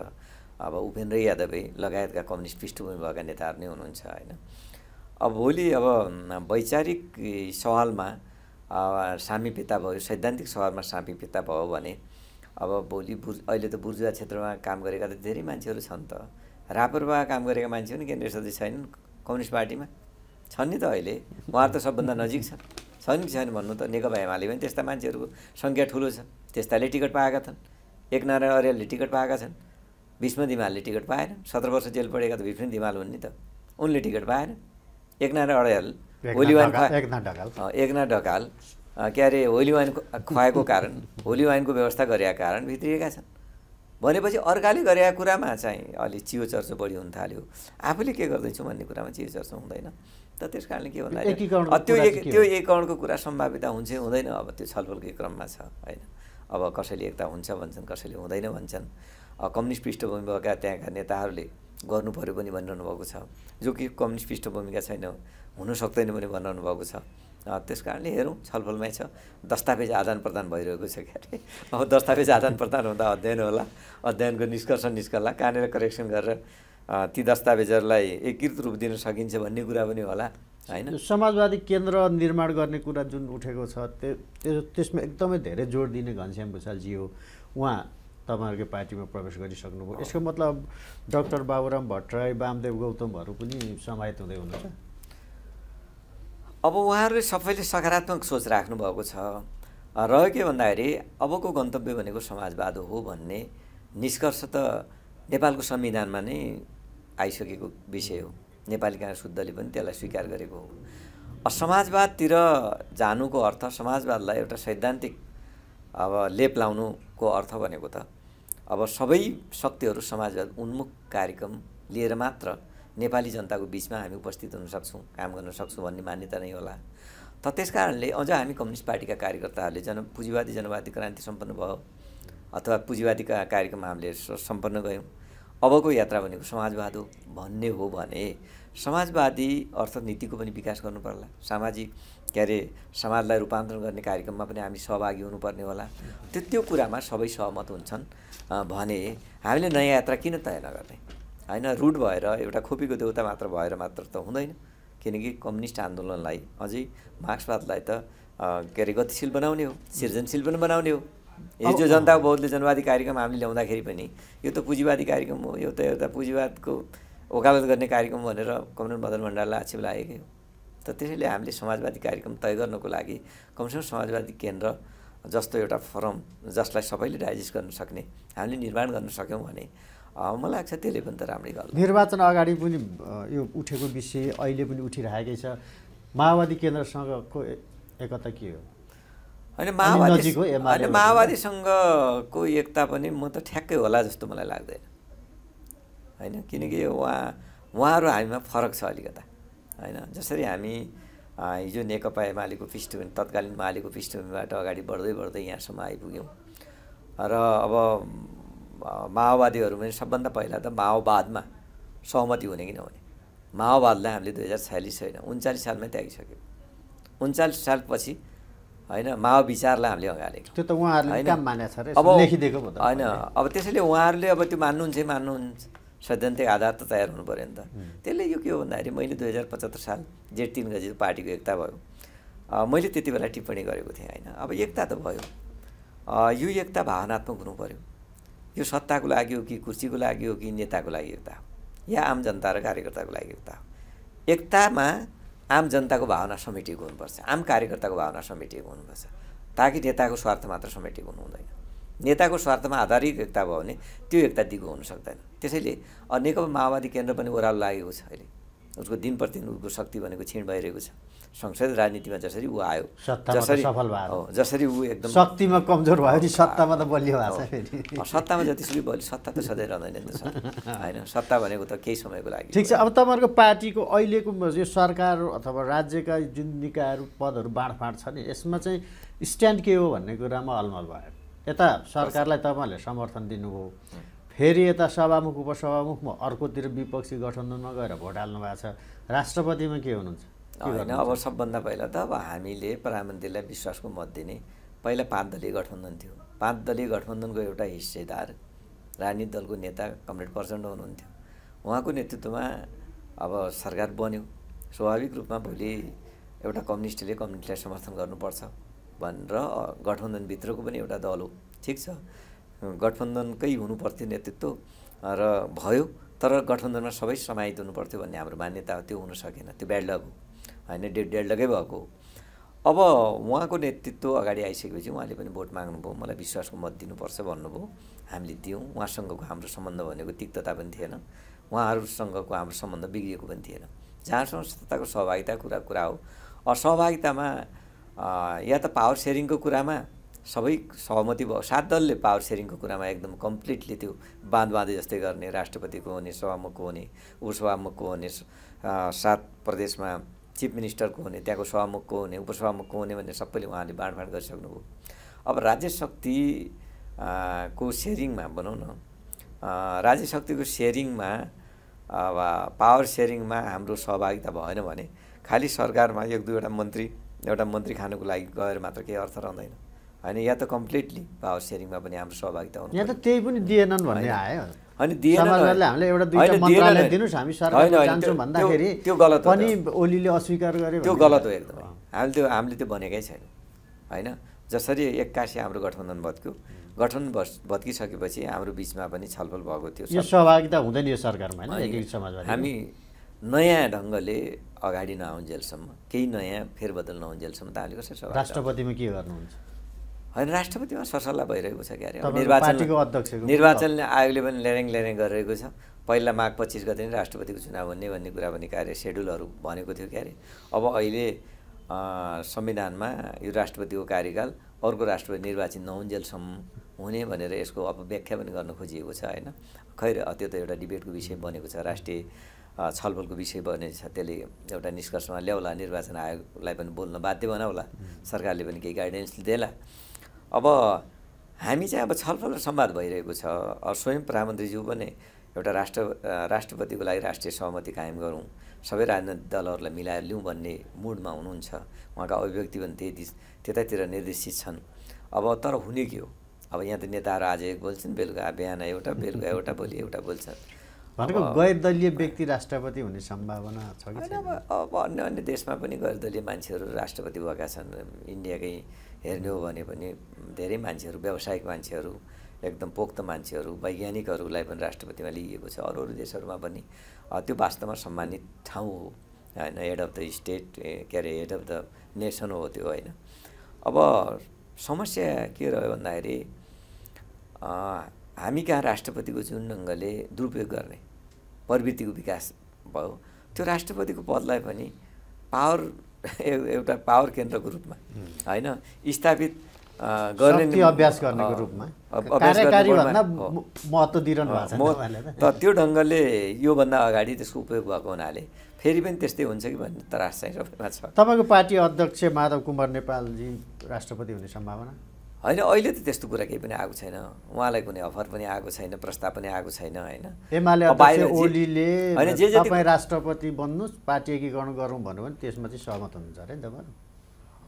अब उपेन्द्र यादवै लगायतका कम्युनिस्ट पृष्ठभूमि भएका नेताहरू नै हुनुहुन्छ होइन अब भोलि अब वैचारिक सवालमा सामी भयो सैद्धान्तिक सहरमा सामी भयो भने अब भोलि बुर् अहिले त बुर्जुवा क्षेत्रमा काम गरेका त धेरै मान्छेहरू छन् त रापरमा काम गरेका मान्छे पनि केन्द्रीय सदस्य छैनन् कम्युनिस्ट पार्टीमा छन् नि त अहिले उहाँहरू त सबभन्दा नजिक छन् छन् कि छैन भन्नु त नेकपा एमाले पनि त्यस्ता मान्छेहरूको सङ्ख्या ठुलो छ त्यस्ताले टिकट पाएका छन् एकनारायण अर्यालले टिकट पाएका छन् भीष्म दिमालले टिकट पाएन सत्र वर्ष जेल पढेका त भीष्म दिमाल हुन् नि त उनले टिकट पाएन एकनारायण अर्याल होली वाइन एकना ढकाल के अरे होली वाइन खुवाएको कारण होली वाइनको व्यवस्था गरेका कारण भित्रिएका छन् भनेपछि अर्काले गरेका कुरामा चाहिँ अलि चियो चर्चो बढी हुन थाल्यो आफूले के गर्दैछु भन्ने कुरामा चियो चर्चा हुँदैन त त्यस कारणले के भन्दा त्यो एक त्यो एकाउन्टको कुरा सम्भाव्यता हुन्छ हुँदैन अब त्यो छलफलकै क्रममा छ होइन अब कसैले एकता हुन्छ भन्छन् कसैले हुँदैन भन्छन् कम्युनिस्ट भएका त्यहाँका नेताहरूले गर्नु पऱ्यो पनि भनिरहनु भएको छ जो कि कम्युनिस्ट पृष्ठभूमिका छैन हुनु सक्दैन भने भनिरहनु भएको छ त्यस कारणले हेरौँ छलफलमै छ दस्तावेज आदान प्रदान भइरहेको छ क्यारे अब दस्तावेज आदान प्रदान हुँदा अध्ययन होला अध्ययनको निष्कर्ष निस्कला कहाँनिर करेक्सन गरेर ती दस्तावेजहरूलाई एकीकृत रूप दिन सकिन्छ भन्ने कुरा पनि होला होइन समाजवादी केन्द्र निर्माण गर्ने कुरा जुन उठेको छ त्यो त्यसमा एकदमै धेरै जोड दिने घनश्याम भूषालजी हो उहाँ तपाईँहरूको पार्टीमा प्रवेश गरिसक्नुभयो यसको मतलब डक्टर बाबुराम भट्टराई वामदेव गौतमहरू पनि समाहित हुँदै हुनुहुन्छ अब उहाँहरूले सबैले सकारात्मक सोच राख्नुभएको छ रह्यो के भन्दाखेरि अबको गन्तव्य भनेको समाजवाद हो भन्ने निष्कर्ष त नेपालको संविधानमा नै आइसकेको विषय हो नेपाली काङ्ग्रेस शुद्धले पनि त्यसलाई स्वीकार गरेको हो समाजवादतिर जानुको अर्थ समाजवादलाई एउटा सैद्धान्तिक अब लेप लाउनुको अर्थ भनेको त अब सबै शक्तिहरू समाजवाद उन्मुख कार्यक्रम लिएर मात्र नेपाली जनताको बिचमा हामी उपस्थित हुन सक्छौँ काम गर्न सक्छौँ भन्ने मान्यता नै होला त त्यस कारणले अझ हामी कम्युनिस्ट पार्टीका कार्यकर्ताहरूले जन पुँजीवादी जनवादी क्रान्ति सम्पन्न भयो अथवा पुँजीवादीका कार्यक्रम हामीले सम्पन्न गयौँ अबको यात्रा भनेको समाजवाद हो भन्ने हो भने समाजवादी अर्थनीतिको पनि विकास गर्नुपर्ला सामाजिक के अरे समाजलाई रूपान्तरण गर्ने कार्यक्रममा पनि हामी सहभागी हुनुपर्ने होला त्यो त्यो कुरामा सबै सहमत हुन्छन् भने हामीले नयाँ यात्रा किन तय नगर्ने होइन रुट भएर एउटा खोपीको देउता मात्र भएर मात्र त हुँदैन किनकि कम्युनिस्ट आन्दोलनलाई अझै मार्क्सवादलाई त के अरे गतिशील बनाउने हो सृजनशील पनि बनाउने हो हिजो जनताको बहुतले जनवादी कार्यक्रम हामीले ल्याउँदाखेरि पनि यो त पुँजीवादी कार्यक्रम हो यो त एउटा पुँजीवादको वकालत गर्ने कार्यक्रम भनेर कम्युनिस्ट मदन भण्डारलाई आक्षेप लागेकै हो त त्यसैले हामीले समाजवादी कार्यक्रम तय गर्नको लागि कमसेकम समाजवादी केन्द्र जस्तो एउटा फोरम जसलाई सबैले डाइजेस्ट गर्न सक्ने हामीले निर्माण गर्न सक्यौँ भने मलाई लाग्छ त्यसले पनि त राम्रै गर्छ निर्वाचन अगाडि पनि यो उठेको विषय अहिले पनि उठिरहेकै छ माओवादी केन्द्रसँगको एकता के हो होइन माओवादी होइन माओवादीसँगको एकता पनि म त ठ्याक्कै होला जस्तो मलाई लाग्दैन होइन किनकि उहाँ उहाँहरू हामीमा फरक छ अलिकता होइन जसरी हामी हिजो नेकपा एमालेको पृष्ठभूमि तत्कालीन मालेको पृष्ठभूमिबाट अगाडि बढ्दै बढ्दै यहाँसम्म आइपुग्यौँ र अब माओवादीहरू पनि सबभन्दा पहिला त माओवादमा सहमति हुने कि नहुने माओवादलाई हामीले दुई हजार छयालिस होइन उन्चालिस सालमै त्यागिसक्यौँ उन्चालिस सालपछि होइन माओविचारलाई हामीले अँगालेको त्यो त उहाँहरूले अब लेखिदिएको होइन अब त्यसैले उहाँहरूले अब त्यो मान्नुहुन्छ मान्नुहुन्छ सैद्धान्तिक आधार त तयार हुनु पऱ्यो नि त त्यसले यो के हो भन्दाखेरि मैले दुई हजार पचहत्तर साल जेठ तिन गजी पार्टीको एकता भयो मैले त्यति बेला टिप्पणी गरेको थिएँ होइन अब एकता त भयो यो एकता भावनात्मक हुनु पऱ्यो यो सत्ताको लागि हो कि कुर्सीको लागि हो कि नेताको लागि एकता हो या आम जनता र कार्यकर्ताको लागि एकता हो एकतामा आम जनताको भावना समेटिएको हुनुपर्छ आम कार्यकर्ताको भावना समेटिएको हुनुपर्छ ताकि नेताको स्वार्थ मात्र समेटिएको हुनु हुँदैन नेताको स्वार्थमा आधारित एकता भयो भने त्यो एकता दिगो हुन सक्दैन त्यसैले नेकपा माओवादी केन्द्र पनि ओह्रालो लागेको छ अहिले उसको दिन प्रतिदिन उसको शक्ति भनेको क्षीण भइरहेको छ संसदीय राजनीतिमा जसरी ऊ आयो जसरी सफल भयो जसरी ऊ एकदम शक्तिमा कमजोर भयो नि सत्तामा त बलियो भएको छ सत्तामा जतिसुकै बलियो सत्ता त सधैँ रहँदैन नि त होइन सत्ता भनेको त केही समयको लागि ठिक छ अब तपाईँहरूको पार्टीको अहिलेको यो सरकार अथवा राज्यका जुन निकायहरू पदहरू बाँडफाँड छ नि यसमा चाहिँ स्ट्यान्ड के हो भन्ने कुरामा अलमल भयो यता सरकारलाई तपाईँहरूले समर्थन दिनुभयो फेरि यता सभामुख उपसभामुखमा अर्कोतिर विपक्षी गठबन्धन नगएर भोट हाल्नु भएको छ राष्ट्रपतिमा के हुनुहुन्छ होइन अब सबभन्दा पहिला त अब हामीले प्रधानमन्त्रीलाई विश्वासको मत दिने पहिला पाँच दलीय गठबन्धन थियो पाँच दलीय गठबन्धनको एउटा हिस्सेदार राजनीतिक दलको नेता कमरेड प्रचण्ड हुनुहुन्थ्यो उहाँको नेतृत्वमा अब सरकार बन्यो स्वाभाविक रूपमा भोलि एउटा कम्युनिस्टले कम्युनिस्टलाई समर्थन गर्नुपर्छ भनेर गठबन्धनभित्रको पनि एउटा दल हो ठिक छ गठबन्धनकै हुनुपर्थ्यो नेतृत्व र भयो तर गठबन्धनमा सबै समाहित हुनुपर्थ्यो भन्ने हाम्रो मान्यता हो त्यो हुन सकेन त्यो ब्याड लग होइन डेड डेड लगै भएको हो अब उहाँको नेतृत्व अगाडि आइसकेपछि उहाँले पनि भोट माग्नुभयो मलाई विश्वासको मत दिनुपर्छ भन्नुभयो हामीले दियौँ उहाँसँगको हाम्रो सम्बन्ध भनेको तिक्तता पनि थिएन उहाँहरूसँगको हाम्रो सम्बन्ध बिग्रिएको पनि थिएन जहाँसम्म सत्ताको सहभागिता कुरा कुरा हो सहभागितामा या त पावर सेयरिङको कुरामा सबै सहमति भयो सात दलले पावर सेयरिङको कुरामा एकदम कम्प्लिटली त्यो बाँध बाँधे जस्तै गर्ने राष्ट्रपतिको हुने सभामुखको हुने उपसभामुखको हुने सात प्रदेशमा चिफ मिनिस्टरको हुने त्यहाँको सभामुखको हुने उपसभामुखको हुने भन्ने सबैले उहाँले बाँडफाँड गरिसक्नुभयो अब राज्य शक्ति को सेयरिङमा भनौँ न राज्य शक्तिको सेयरिङमा अब पावर सेयरिङमा हाम्रो सहभागिता भएन भने खालि सरकारमा एक दुईवटा मन्त्री एउटा मन्त्री खानुको लागि गएर मात्र केही अर्थ रहँदैन होइन या त कम्प्लिटली पावर सेयरिङमा पनि हाम्रो सहभागिता हुनु यहाँ त त्यही पनि दिएनन् भन्ने आयो अनि त्यो गलत पनि ओलीले अस्वीकार गरे त्यो गलत हो एकदम हामीले त्यो हामीले त्यो भनेकै छैन होइन जसरी एक्कासी हाम्रो गठबन्धन भत्क्यो गठन भत्किसकेपछि हाम्रो बिचमा पनि छलफल भएको थियो सहभागिता हुँदैन यो सरकारमा हामी नयाँ ढङ्गले अगाडि नआउन्जेलसम्म केही नयाँ फेरबदल नहुन्जेलसम्म त हामीले कसरी राष्ट्रपतिमा के गर्नुहुन्छ होइन राष्ट्रपतिमा सरसल्लाह भइरहेको छ क्यारे निर्वाचन निर्वाचन आयोगले पनि ल्याङ ल्याङ गरिरहेको छ पहिला माघ पच्चिस गते नै राष्ट्रपतिको चुनाव हुने भन्ने कुरा पनि कार्य सेड्युलहरू भनेको थियो क्यारे अब अहिले संविधानमा यो राष्ट्रपतिको कार्यकाल अर्को राष्ट्रपति निर्वाचित नहुन्जेलसम्म हुने भनेर यसको अब व्याख्या पनि गर्न खोजिएको छ होइन खैर त्यो त एउटा डिबेटको विषय बनेको छ राष्ट्रिय छलफलको विषय बनेको छ त्यसले एउटा निष्कर्षमा ल्याउला निर्वाचन आयोगलाई पनि बोल्न बाध्य बनाउला सरकारले पनि केही गाइडेन्स देला अब हामी चाहिँ अब छलफल र सम्वाद भइरहेको छ स्वयं प्रधानमन्त्रीज्यू पनि एउटा राष्ट्र राष्ट्रपतिको लागि राष्ट्रिय सहमति कायम गरौँ सबै राजनैतिक दलहरूलाई मिलाएर लिउँ भन्ने मुडमा हुनुहुन्छ उहाँका अभिव्यक्ति पनि त्यति त्यतातिर निर्देशित छन् अब तर हुने के हो अब यहाँ त नेताहरू आज एक बोल्छन् बेलुका बिहान एउटा बेलुका एउटा भोलि एउटा बोल्छन् भनेको गैर दलीय व्यक्ति राष्ट्रपति हुने सम्भावना छ कि अब अन्य अन्य देशमा पनि गैर दलीय मान्छेहरू राष्ट्रपति भएका छन् इन्डियाकै हेर्ने हो भने पनि धेरै मान्छेहरू व्यावसायिक मान्छेहरू एकदम पोख्त मान्छेहरू वैज्ञानिकहरूलाई पनि राष्ट्रपतिमा लिइएको छ अरू अरू देशहरूमा पनि त्यो वास्तवमा सम्मानित ठाउँ हो होइन हेड अफ द स्टेट के अरे हेड अफ द नेसन हो त्यो होइन अब समस्या के रह्यो भन्दाखेरि हामी कहाँ राष्ट्रपतिको जुन ढङ्गले दुरुपयोग गर्ने प्रवृत्तिको विकास भयो त्यो राष्ट्रपतिको पदलाई पनि पावर एउटा पावर केन्द्रको रूपमा होइन स्थापित गर्ने अभ्यास गर्नेको रूपमा महत्त्व दिइरहनु भएको छ त त्यो ढङ्गले योभन्दा अगाडि त्यसको उपयोग भएको हुनाले फेरि पनि त्यस्तै हुन्छ कि भन्ने त्रास चाहिँ सबैमा छ तपाईँको पार्टी अध्यक्ष माधव कुमार नेपालजी राष्ट्रपति हुने सम्भावना होइन अहिले त त्यस्तो कुरा केही पनि आएको छैन उहाँलाई कुनै अफर पनि आएको छैन प्रस्ताव पनि आएको छैन होइन जे तपाईँ राष्ट्रपति बन्नुहोस् पार्टी एकीकरण गरौँ भन्नु भने त्यसमा चाहिँ सहमत हुनुहुन्छ अरे नि त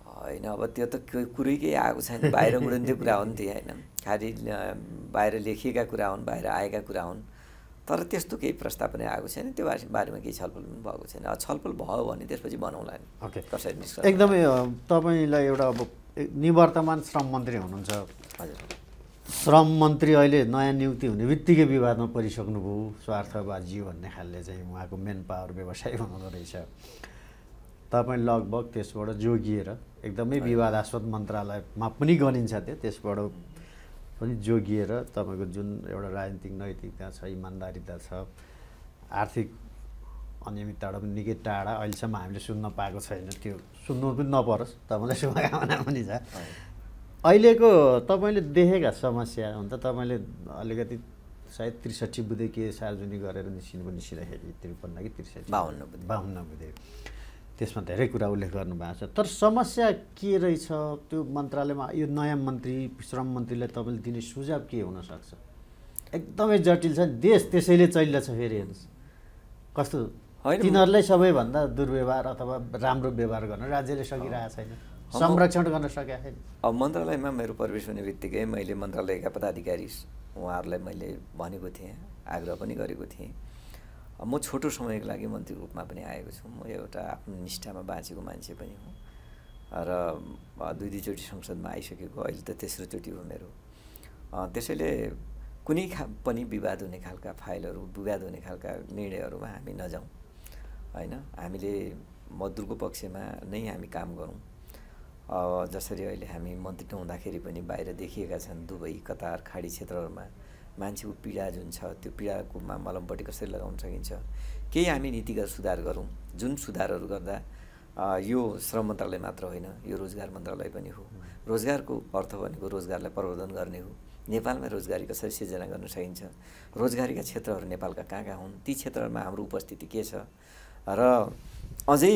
होइन अब त्यो त कुरै केही आएको छैन बाहिर उडन्थ्यो कुरा हो नि त होइन खालि बाहिर लेखिएका कुरा हुन् बाहिर आएका कुरा हुन् तर त्यस्तो केही प्रस्ताव पनि आएको छैन त्यो बारेमा केही छलफल पनि भएको छैन छलफल भयो भने त्यसपछि बनाउँला नि कसरी निस्क एकदमै तपाईँलाई एउटा अब निवर्तमान श्रम मन्त्री हुनुहुन्छ हजुर श्रम मन्त्री अहिले नयाँ नियुक्ति हुने बित्तिकै विवादमा परिसक्नुभयो स्वार्थबाजी भन्ने खालले चाहिँ उहाँको मेन पावर व्यवसाय हुनुहुँदो रहेछ तपाईँ लगभग त्यसबाट जोगिएर एकदमै विवादास्पद मन्त्रालयमा पनि गनिन्छ त्यो त्यसबाट पनि जोगिएर तपाईँको जुन एउटा राजनीतिक नैतिकता छ इमान्दारिता छ आर्थिक अनियमितताबाट पनि निकै टाढा अहिलेसम्म हामीले सुन्न पाएको छैन त्यो सुन्नु पनि नपरोस् तपाईँलाई शुभकामना *laughs* पनि छ अहिलेको तपाईँले देखेका समस्या हुन त तपाईँले अलिकति सायद त्रिसठी के सार्वजनिक गरेर निस्किनु निस्किँदाखेरि त्रिपन्न कि त्रिसठी बाहन्न बुधे बाहन्न बुधे त्यसमा धेरै कुरा उल्लेख गर्नुभएको छ तर समस्या के रहेछ त्यो मन्त्रालयमा यो नयाँ मन्त्री श्रम मन्त्रीलाई तपाईँले दिने सुझाव के हुनसक्छ एकदमै जटिल छ देश त्यसैले चलिरहेछ फेरि हेर्नुहोस् कस्तो तिनीहरूलाई सबैभन्दा दुर्व्यवहार अथवा राम्रो व्यवहार गर्न राज्यले सकिरहेको छैन संरक्षण गर्न सकेको छैन अब मन्त्रालयमा मेरो प्रवेश हुने बित्तिकै मैले मन्त्रालयका पदाधिकारी उहाँहरूलाई मैले भनेको थिएँ आग्रह पनि गरेको थिएँ म छोटो समयको लागि मन्त्री रूपमा पनि आएको छु म एउटा आफ्नो निष्ठामा बाँचेको मान्छे पनि हुँ र दुई दुईचोटि संसदमा आइसकेको अहिले त तेस्रोचोटि हो मेरो त्यसैले कुनै खा पनि विवाद हुने खालका फाइलहरू विवाद हुने खालका निर्णयहरूमा हामी नजाउँ होइन हामीले मजदुरको पक्षमा नै हामी काम गरौँ जसरी अहिले हामी मन्त्री नहुँदाखेरि पनि बाहिर देखिएका छन् दुबई कतार खाडी क्षेत्रहरूमा मान्छेको पीडा जुन छ त्यो पीडाकोमा मलमपट्टि कसरी लगाउन सकिन्छ केही हामी नीतिगत सुधार गरौँ जुन सुधारहरू गर्दा यो श्रम मन्त्रालय मात्र होइन यो रोजगार मन्त्रालय पनि हो रोजगारको अर्थ भनेको रोजगारलाई प्रवर्धन गर्ने हो नेपालमा रोजगारी कसरी सिर्जना गर्न सकिन्छ रोजगारीका क्षेत्रहरू नेपालका कहाँ कहाँ हुन् ती क्षेत्रहरूमा हाम्रो उपस्थिति के छ र अझै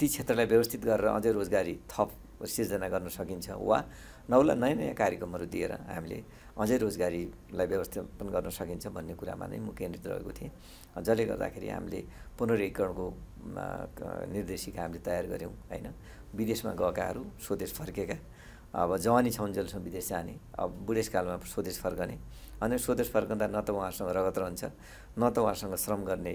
ती क्षेत्रलाई व्यवस्थित गरेर अझै रोजगारी थप सिर्जना गर्न सकिन्छ वा नौला नयाँ नयाँ कार्यक्रमहरू दिएर हामीले अझै रोजगारीलाई व्यवस्थापन गर्न सकिन्छ भन्ने कुरामा नै म केन्द्रित रहेको थिएँ जसले गर्दाखेरि हामीले पुनरीकरणको निर्देशिका हामीले तयार गऱ्यौँ होइन विदेशमा गएकाहरू स्वदेश फर्केका अब जवानी छौँ छौन्जेलसम्म विदेश जाने अब बुढेसकालमा स्वदेश फर्कने अनि स्वदेश फर्कँदा न त उहाँहरूसँग रगत रहन्छ न त उहाँहरूसँग श्रम गर्ने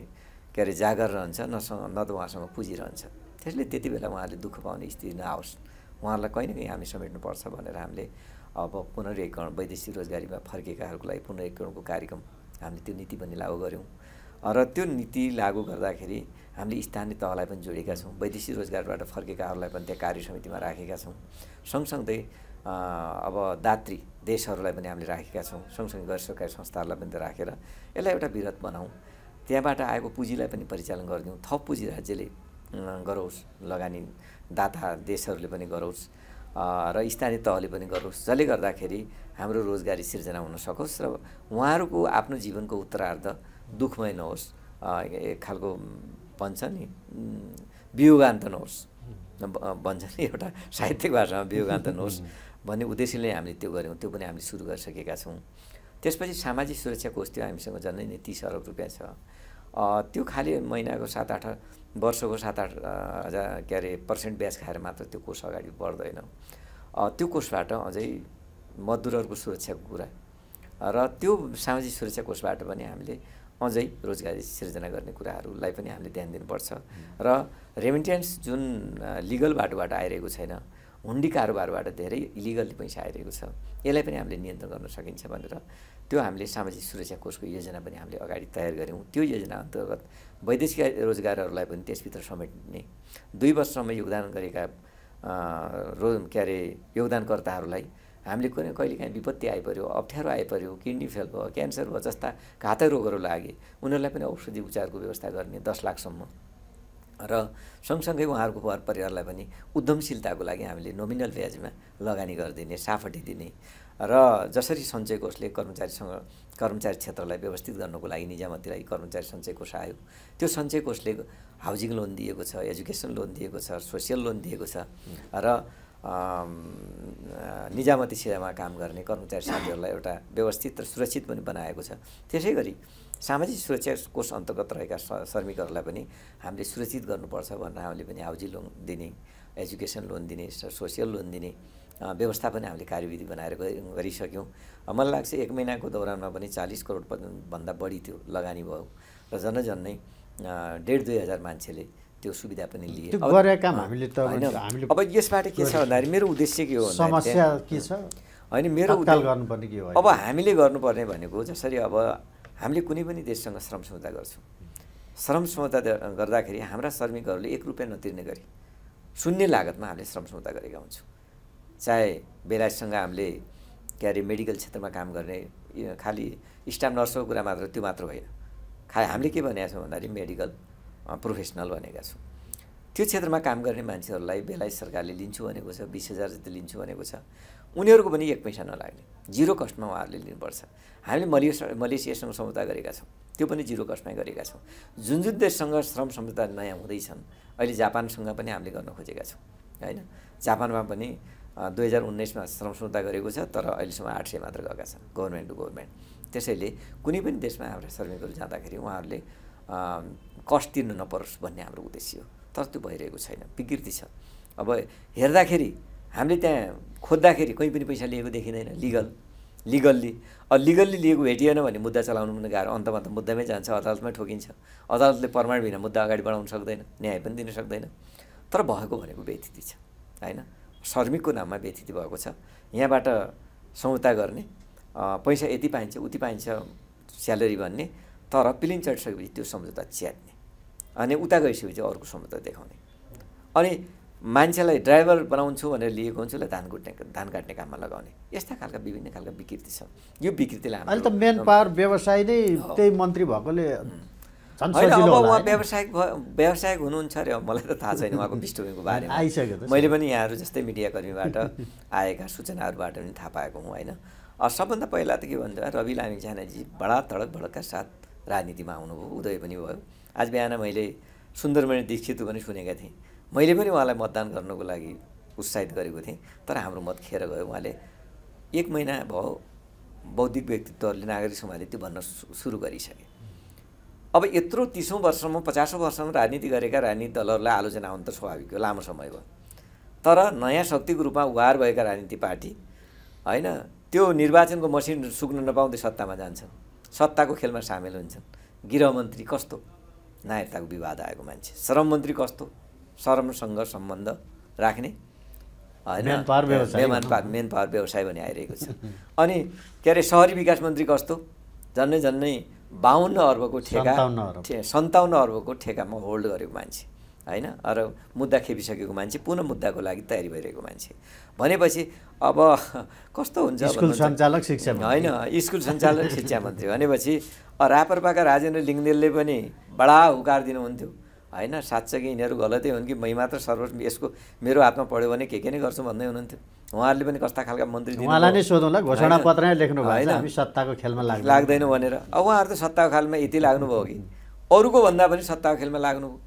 के अरे जागर रहन्छ नसँग न त उहाँसँग पुजिरहन्छ त्यसले त्यति बेला उहाँले दुःख पाउने स्थिति नआओस् उहाँहरूलाई कहीँ न कहीँ हामी समेट्नुपर्छ भनेर हामीले अब पुनरीकरण वैदेशिक रोजगारीमा फर्केकाहरूको लागि पुनरीकरणको कार्यक्रम हामीले त्यो नीति पनि लागू गऱ्यौँ र त्यो नीति लागू गर्दाखेरि हामीले स्थानीय तहलाई पनि जोडेका छौँ वैदेशिक रोजगारबाट फर्केकाहरूलाई पनि त्यहाँ कार्य समितिमा राखेका छौँ सँगसँगै अब दात्री देशहरूलाई पनि हामीले राखेका छौँ सँगसँगै गैर सरकारी संस्थाहरूलाई पनि राखेर यसलाई एउटा विरत बनाऊँ त्यहाँबाट आएको पुँजीलाई पनि परिचालन गरिदिउँ थप पुँजी राज्यले गरोस् लगानी दाता देशहरूले पनि गरोस् र स्थानीय तहले पनि गरोस् जसले गर्दाखेरि हाम्रो रोजगारी सिर्जना हुन सकोस् र उहाँहरूको आफ्नो जीवनको उत्तरार्ध दुःखमय नहोस् एक खालको भन्छ नि वियोगान्त नहोस् भन्छ नि एउटा साहित्यिक भाषामा वियोगान्त नहोस् *laughs* भन्ने उद्देश्यले हामीले त्यो गऱ्यौँ त्यो पनि हामीले सुरु गरिसकेका छौँ त्यसपछि सामाजिक सुरक्षा कोष थियो हामीसँग झन्डै नै तिस अरब रुपियाँ छ त्यो खालि महिनाको सात आठ वर्षको सात आठ हजार के अरे पर्सेन्ट ब्याज खाएर मात्र त्यो कोष अगाडि बढ्दैन त्यो कोषबाट अझै मजदुरहरूको सुरक्षाको कुरा र त्यो सामाजिक सुरक्षा कोषबाट पनि हामीले अझै रोजगारी सिर्जना गर्ने कुराहरूलाई पनि हामीले ध्यान दिनुपर्छ र रेमिटेन्स जुन लिगल बाटोबाट आइरहेको छैन हुन्डी कारोबारबाट धेरै इलिगल पैसा आइरहेको छ यसलाई पनि हामीले नियन्त्रण गर्न सकिन्छ भनेर त्यो हामीले सामाजिक सुरक्षा कोषको योजना पनि हामीले अगाडि तयार गऱ्यौँ त्यो योजना अन्तर्गत वैदेशिक रोजगारहरूलाई पनि त्यसभित्र समेट्ने दुई वर्षसम्म योगदान गरेका रो के अरे योगदानकर्ताहरूलाई हामीले कुनै कहिलेकाहीँ विपत्ति आइपऱ्यो अप्ठ्यारो आइपऱ्यो किडनी फेल भयो क्यान्सर भयो जस्ता घातक रोगहरू लागे उनीहरूलाई पनि औषधि उपचारको व्यवस्था गर्ने दस लाखसम्म र सँगसँगै उहाँहरूको घर परिवारलाई पनि उद्यमशीलताको लागि हामीले नोमिनल ब्याजमा लगानी गरिदिने साफटी दिने र जसरी सञ्चय कोषले कर्मचारीसँग कर्मचारी क्षेत्रलाई व्यवस्थित गर्नको लागि निजामतीलाई कर्मचारी सञ्चय कोष आयो त्यो सञ्चय कोषले हाउजिङ लोन दिएको छ एजुकेसन लोन दिएको छ सोसियल लोन दिएको छ र निजामती सेवामा काम गर्ने कर्मचारी साथीहरूलाई एउटा व्यवस्थित र सुरक्षित पनि बनाएको छ त्यसै गरी सामाजिक सुरक्षा कोष अन्तर्गत रहेका श्रमिकहरूलाई पनि हामीले सुरक्षित गर्नुपर्छ भनेर हामीले पनि हाउजिङ लोन दिने एजुकेसन लोन दिने सोसियल लोन दिने व्यवस्था पनि हामीले कार्यविधि बनाएर गरिसक्यौँ मलाई लाग्छ एक महिनाको दौरानमा पनि चालिस करोड भन्दा बढी त्यो लगानी भयो र झन् नै डेढ दुई हजार मान्छेले त्यो सुविधा पनि लिए अब यसबाट के छ भन्दाखेरि मेरो उद्देश्य के हो समस्या के छ होइन मेरो अब हामीले गर्नुपर्ने भनेको जसरी अब हामीले कुनै पनि देशसँग श्रम सम्झौता गर्छौँ श्रम सम्झौता गर्दाखेरि हाम्रा श्रमिकहरूले एक रुपियाँ नतिर्ने गरी शून्य लागतमा हामीले श्रम सम्झौता गरेका हुन्छौँ चाहे बेलायतसँग हामीले के अरे मेडिकल क्षेत्रमा काम गर्ने खालि स्टाफ नर्सको कुरा मात्र त्यो मात्र होइन खा हामीले के भनेका छौँ भन्दाखेरि मेडिकल प्रोफेसनल भनेका छौँ त्यो क्षेत्रमा काम गर्ने मान्छेहरूलाई बेलायत सरकारले लिन्छु भनेको छ बिस हजार जति लिन्छु भनेको छ उनीहरूको पनि एक पैसा नलाग्ने जिरो कस्टमा उहाँहरूले लिनुपर्छ हामीले मलेस मलेसियासँग सम्झौता गरेका छौँ त्यो पनि जिरो कस्टमै गरेका छौँ जुन जुन देशसँग श्रम सम्झौता नयाँ हुँदैछन् अहिले जापानसँग पनि हामीले गर्न खोजेका छौँ होइन जापानमा पनि दुई हजार उन्नाइसमा श्रम सम्झौता गरेको छ तर अहिलेसम्म आठ सय मात्र गएका छन् गभर्मेन्ट टु गभर्मेन्ट त्यसैले कुनै पनि देशमा हाम्रा श्रमिकहरू जाँदाखेरि उहाँहरूले कस्ट तिर्नु नपरोस् भन्ने हाम्रो उद्देश्य हो तर त्यो भइरहेको छैन विकृति छ अब हेर्दाखेरि हामीले त्यहाँ खोज्दाखेरि कहीँ पनि पैसा लिएको देखिँदैन लिगल लिगल्ली अब लिगल्ली लिएको भेटिएन भने मुद्दा चलाउनु पनि गाह्रो अन्तमा त मुद्दामै जान्छ अदालतमै ठोकिन्छ अदालतले प्रमाण बिना मुद्दा अगाडि बढाउन सक्दैन न्याय पनि दिन सक्दैन तर भएको भनेको व्यतिथि छ होइन श्रमिकको नाममा व्यतिथि भएको छ यहाँबाट सम्झौता गर्ने पैसा यति पाइन्छ उति पाइन्छ स्यालेरी भन्ने तर पिलिङ चढिसकेपछि त्यो सम्झौता च्यात्ने अनि उता गइसकेपछि अर्को सम्झौता देखाउने अनि मान्छेलाई ड्राइभर बनाउँछु भनेर लिएको हुन्छु धान कुट्ने धान काट्ने काममा लगाउने यस्ता खालका विभिन्न खालका विकृति छ यो विकृतिलाई अहिले त मेन पावर व्यवसाय नै त्यही मन्त्री भएकोले होइन अब उहाँ व्यावसायिक व्यावसायिक हुनुहुन्छ अरे मलाई त थाहा छैन उहाँको पृष्ठभूमिको बारेमा *laughs* आइसक्यो मैले पनि यहाँहरू जस्तै मिडियाकर्मीबाट आएका सूचनाहरूबाट पनि थाहा पाएको हुँ होइन सबभन्दा पहिला त के भन्छ रवि लामी झानाजी बडा तडक भडकका साथ राजनीतिमा आउनुभयो उदय पनि भयो आज बिहान मैले सुन्दरमणि दीक्षित पनि सुनेका थिएँ मैले पनि उहाँलाई मतदान गर्नुको लागि उत्साहित गरेको थिएँ तर हाम्रो मत खेर गयो उहाँले एक महिना भयो बौद्धिक व्यक्तित्वहरूले नागरिक समाजले त्यो भन्न सुरु गरिसके अब यत्रो तिसौँ वर्षमा पचासौँ वर्षमा राजनीति गरेका राजनीति दलहरूलाई आलोचना आउनु त स्वाभाविक हो लामो समय भयो तर नयाँ शक्तिको रूपमा उहार भएका राजनीति पार्टी होइन त्यो निर्वाचनको मसिन सुक्न नपाउँदै सत्तामा जान्छन् सत्ताको खेलमा सामेल हुन्छन् गृहमन्त्री कस्तो नायरताको विवाद आएको मान्छे श्रम मन्त्री कस्तो श्रमसँग सम्बन्ध राख्ने होइन मेमान पावर मेन पावर व्यवसाय भने आइरहेको छ अनि के अरे सहरी विकास मन्त्री कस्तो झन्नै झन्नै बाहन्न अर्बको ठेका सन्ताउन्न अर्बको ठेकामा होल्ड गरेको मान्छे होइन र मुद्दा खेपिसकेको मान्छे पुनः मुद्दाको लागि तयारी भइरहेको मान्छे भनेपछि अब *laughs* कस्तो हुन्छ स्कुल सञ्चालक शिक्षा होइन स्कुल सञ्चालक शिक्षा मन्त्री भनेपछि रापरपाका राजेन्द्र लिङ्गदेलले पनि बडा हुकार दिनुहुन्थ्यो होइन साँच्चै कि यिनीहरू गलतै हुन् कि मै मात्र सर्व यसको मेरो हातमा पढ्यो भने के के नै गर्छु भन्दै हुनुहुन्थ्यो उहाँहरूले पनि कस्ता खालका मन्त्री उहाँलाई नै सोधौँला घोषणा पत्र नै लेख्नु होइन हामी सत्ताको खेलमा लाग्नु लाग्दैन भनेर अब उहाँहरू त सत्ताको खेलमा यति लाग्नुभयो कि अरूको भन्दा पनि सत्ताको खेलमा लाग्नुभयो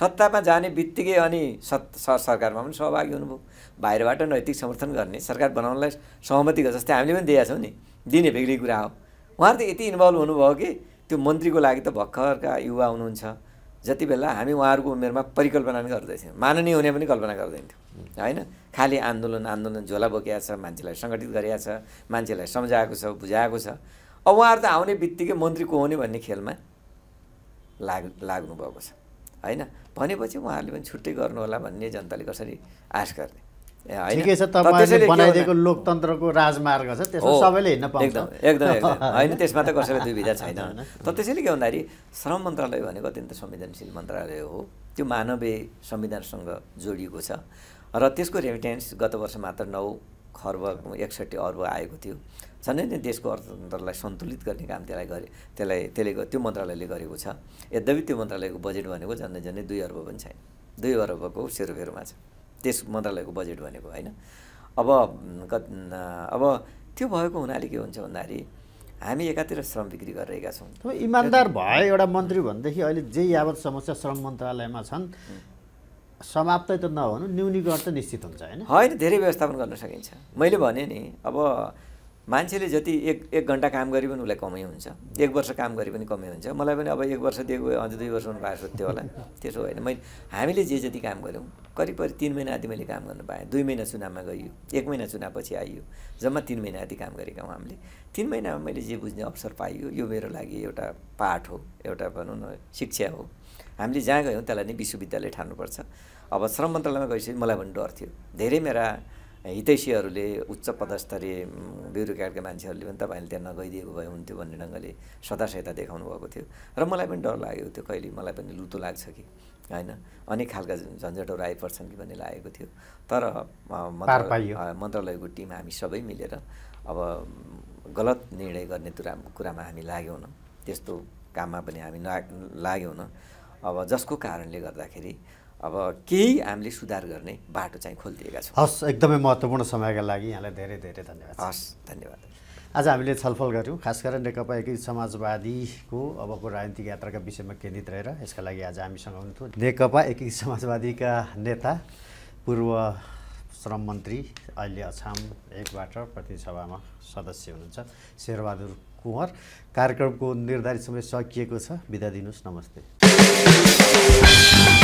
सत्तामा जाने बित्तिकै अनि सत् सरकारमा पनि सहभागी हुनुभयो बाहिरबाट नैतिक समर्थन गर्ने सरकार बनाउनलाई सहमति जस्तै हामीले पनि दिएका छौँ नि दिने बेग्लै कुरा हो उहाँहरू त यति इन्भल्भ हुनुभयो कि त्यो मन्त्रीको लागि त भर्खरका युवा हुनुहुन्छ जति बेला हामी उहाँहरूको उमेरमा परिकल्पना पनि गर्दैथ्यौँ माननीय हुने पनि कल्पना गर्दैन थियौँ होइन खालि आन्दोलन आन्दोलन झोला बोकेको छ मान्छेलाई सङ्गठित गरेको छ मान्छेलाई सम्झाएको छ बुझाएको छ अब उहाँहरू त आउने बित्तिकै मन्त्री को हुने भन्ने खेलमा लाग लाग्नुभएको छ होइन भनेपछि उहाँहरूले पनि छुट्टै गर्नुहोला भन्ने जनताले कसरी आश गर्ने ठिकै छ तपाईँले बनाइदिएको लोकतन्त्रको राजमार्ग छ त्यसमा सबैले हिँड्न एकदम एकदम *laughs* होइन त्यसमा त कसैलाई दुविधा छैन तर त्यसैले के भन्दाखेरि श्रम मन्त्रालय भनेको अत्यन्त संवेदनशील मन्त्रालय हो त्यो मानवीय संविधानसँग जोडिएको छ र त्यसको रेमिटेन्स गत वर्ष मात्र नौ खर्ब एकसट्ठी अर्ब आएको थियो झन्डै नै देशको अर्थतन्त्रलाई सन्तुलित गर्ने काम त्यसलाई गरे त्यसलाई त्यसले त्यो मन्त्रालयले गरेको छ यद्यपि त्यो मन्त्रालयको बजेट भनेको झन्डै झन्डै दुई अर्ब पनि छैन दुई अर्बको सेरोफेरोमा छ त्यस मन्त्रालयको बजेट भनेको होइन अब अब त्यो भएको हुनाले के हुन्छ भन्दाखेरि हामी एकातिर श्रम बिक्री गरिरहेका छौँ इमान्दार भए एउटा मन्त्री भनेदेखि अहिले जे यावत समस्या श्रम मन्त्रालयमा छन् समाप्तै त नहुनु न्यूनीकरण त निश्चित हुन्छ होइन होइन धेरै व्यवस्थापन गर्न सकिन्छ मैले भने नि अब मान्छेले जति एक एक घन्टा काम गरे पनि उसलाई कमै हुन्छ एक वर्ष काम गरे पनि कमै हुन्छ मलाई पनि अब एक वर्ष दिएको अझ दुई हुनु पाए सोध्थ्यो होला त्यसो होइन मैले हामीले जे जति काम गऱ्यौँ करिब करिब तिन महिना आदि मैले काम गर्नु पाएँ दुई महिना चुनावमा गइयो एक महिना चुनावपछि आइयो जम्मा तिन महिना आदि काम गरेका हौँ हामीले तिन महिनामा मैले जे बुझ्ने अवसर पाइयो यो मेरो लागि एउटा पाठ हो एउटा भनौँ न शिक्षा हो हामीले जहाँ गयौँ त्यसलाई नै विश्वविद्यालय ठान्नुपर्छ अब श्रम मन्त्रालयमा गइसकेपछि मलाई पनि डर थियो धेरै मेरा हितैषीहरूले उच्च पदस्तरीय ब्युरोक्राटका मान्छेहरूले पनि तपाईँले त्यहाँ नगइदिएको भए हुन्थ्यो भन्ने ढङ्गले सदा सहायता देखाउनु भएको थियो र मलाई पनि डर लागेको थियो कहिले मलाई पनि लुतो लाग्छ कि होइन अनेक खालका झन्झटहरू आइपर्छन् कि भन्ने लागेको थियो तर मन्त्रालयको टिम हामी सबै मिलेर अब गलत निर्णय गर्ने कुरा कुरामा हामी लाग्यौँ त्यस्तो काममा पनि हामी लाग्यौँ अब जसको कारणले गर्दाखेरि अब केही हामीले सुधार गर्ने बाटो चाहिँ खोलिदिएका छौँ हस् एकदमै महत्त्वपूर्ण समयका लागि यहाँलाई धेरै धेरै धन्यवाद हस् धन्यवाद आज हामीले छलफल गऱ्यौँ खास गरेर नेकपा एकै समाजवादीको अबको राजनीतिक यात्राका विषयमा केन्द्रित रहेर यसका लागि आज हामीसँग हुनुहुन्थ्यो नेकपा एकै समाजवादीका नेता पूर्व श्रम मन्त्री अहिले अछाम एकबाट प्रतिसभामा सदस्य हुनुहुन्छ शेरबहादुर कुँवर कार्यक्रमको निर्धारित समय सकिएको छ बिदा दिनुहोस् नमस्ते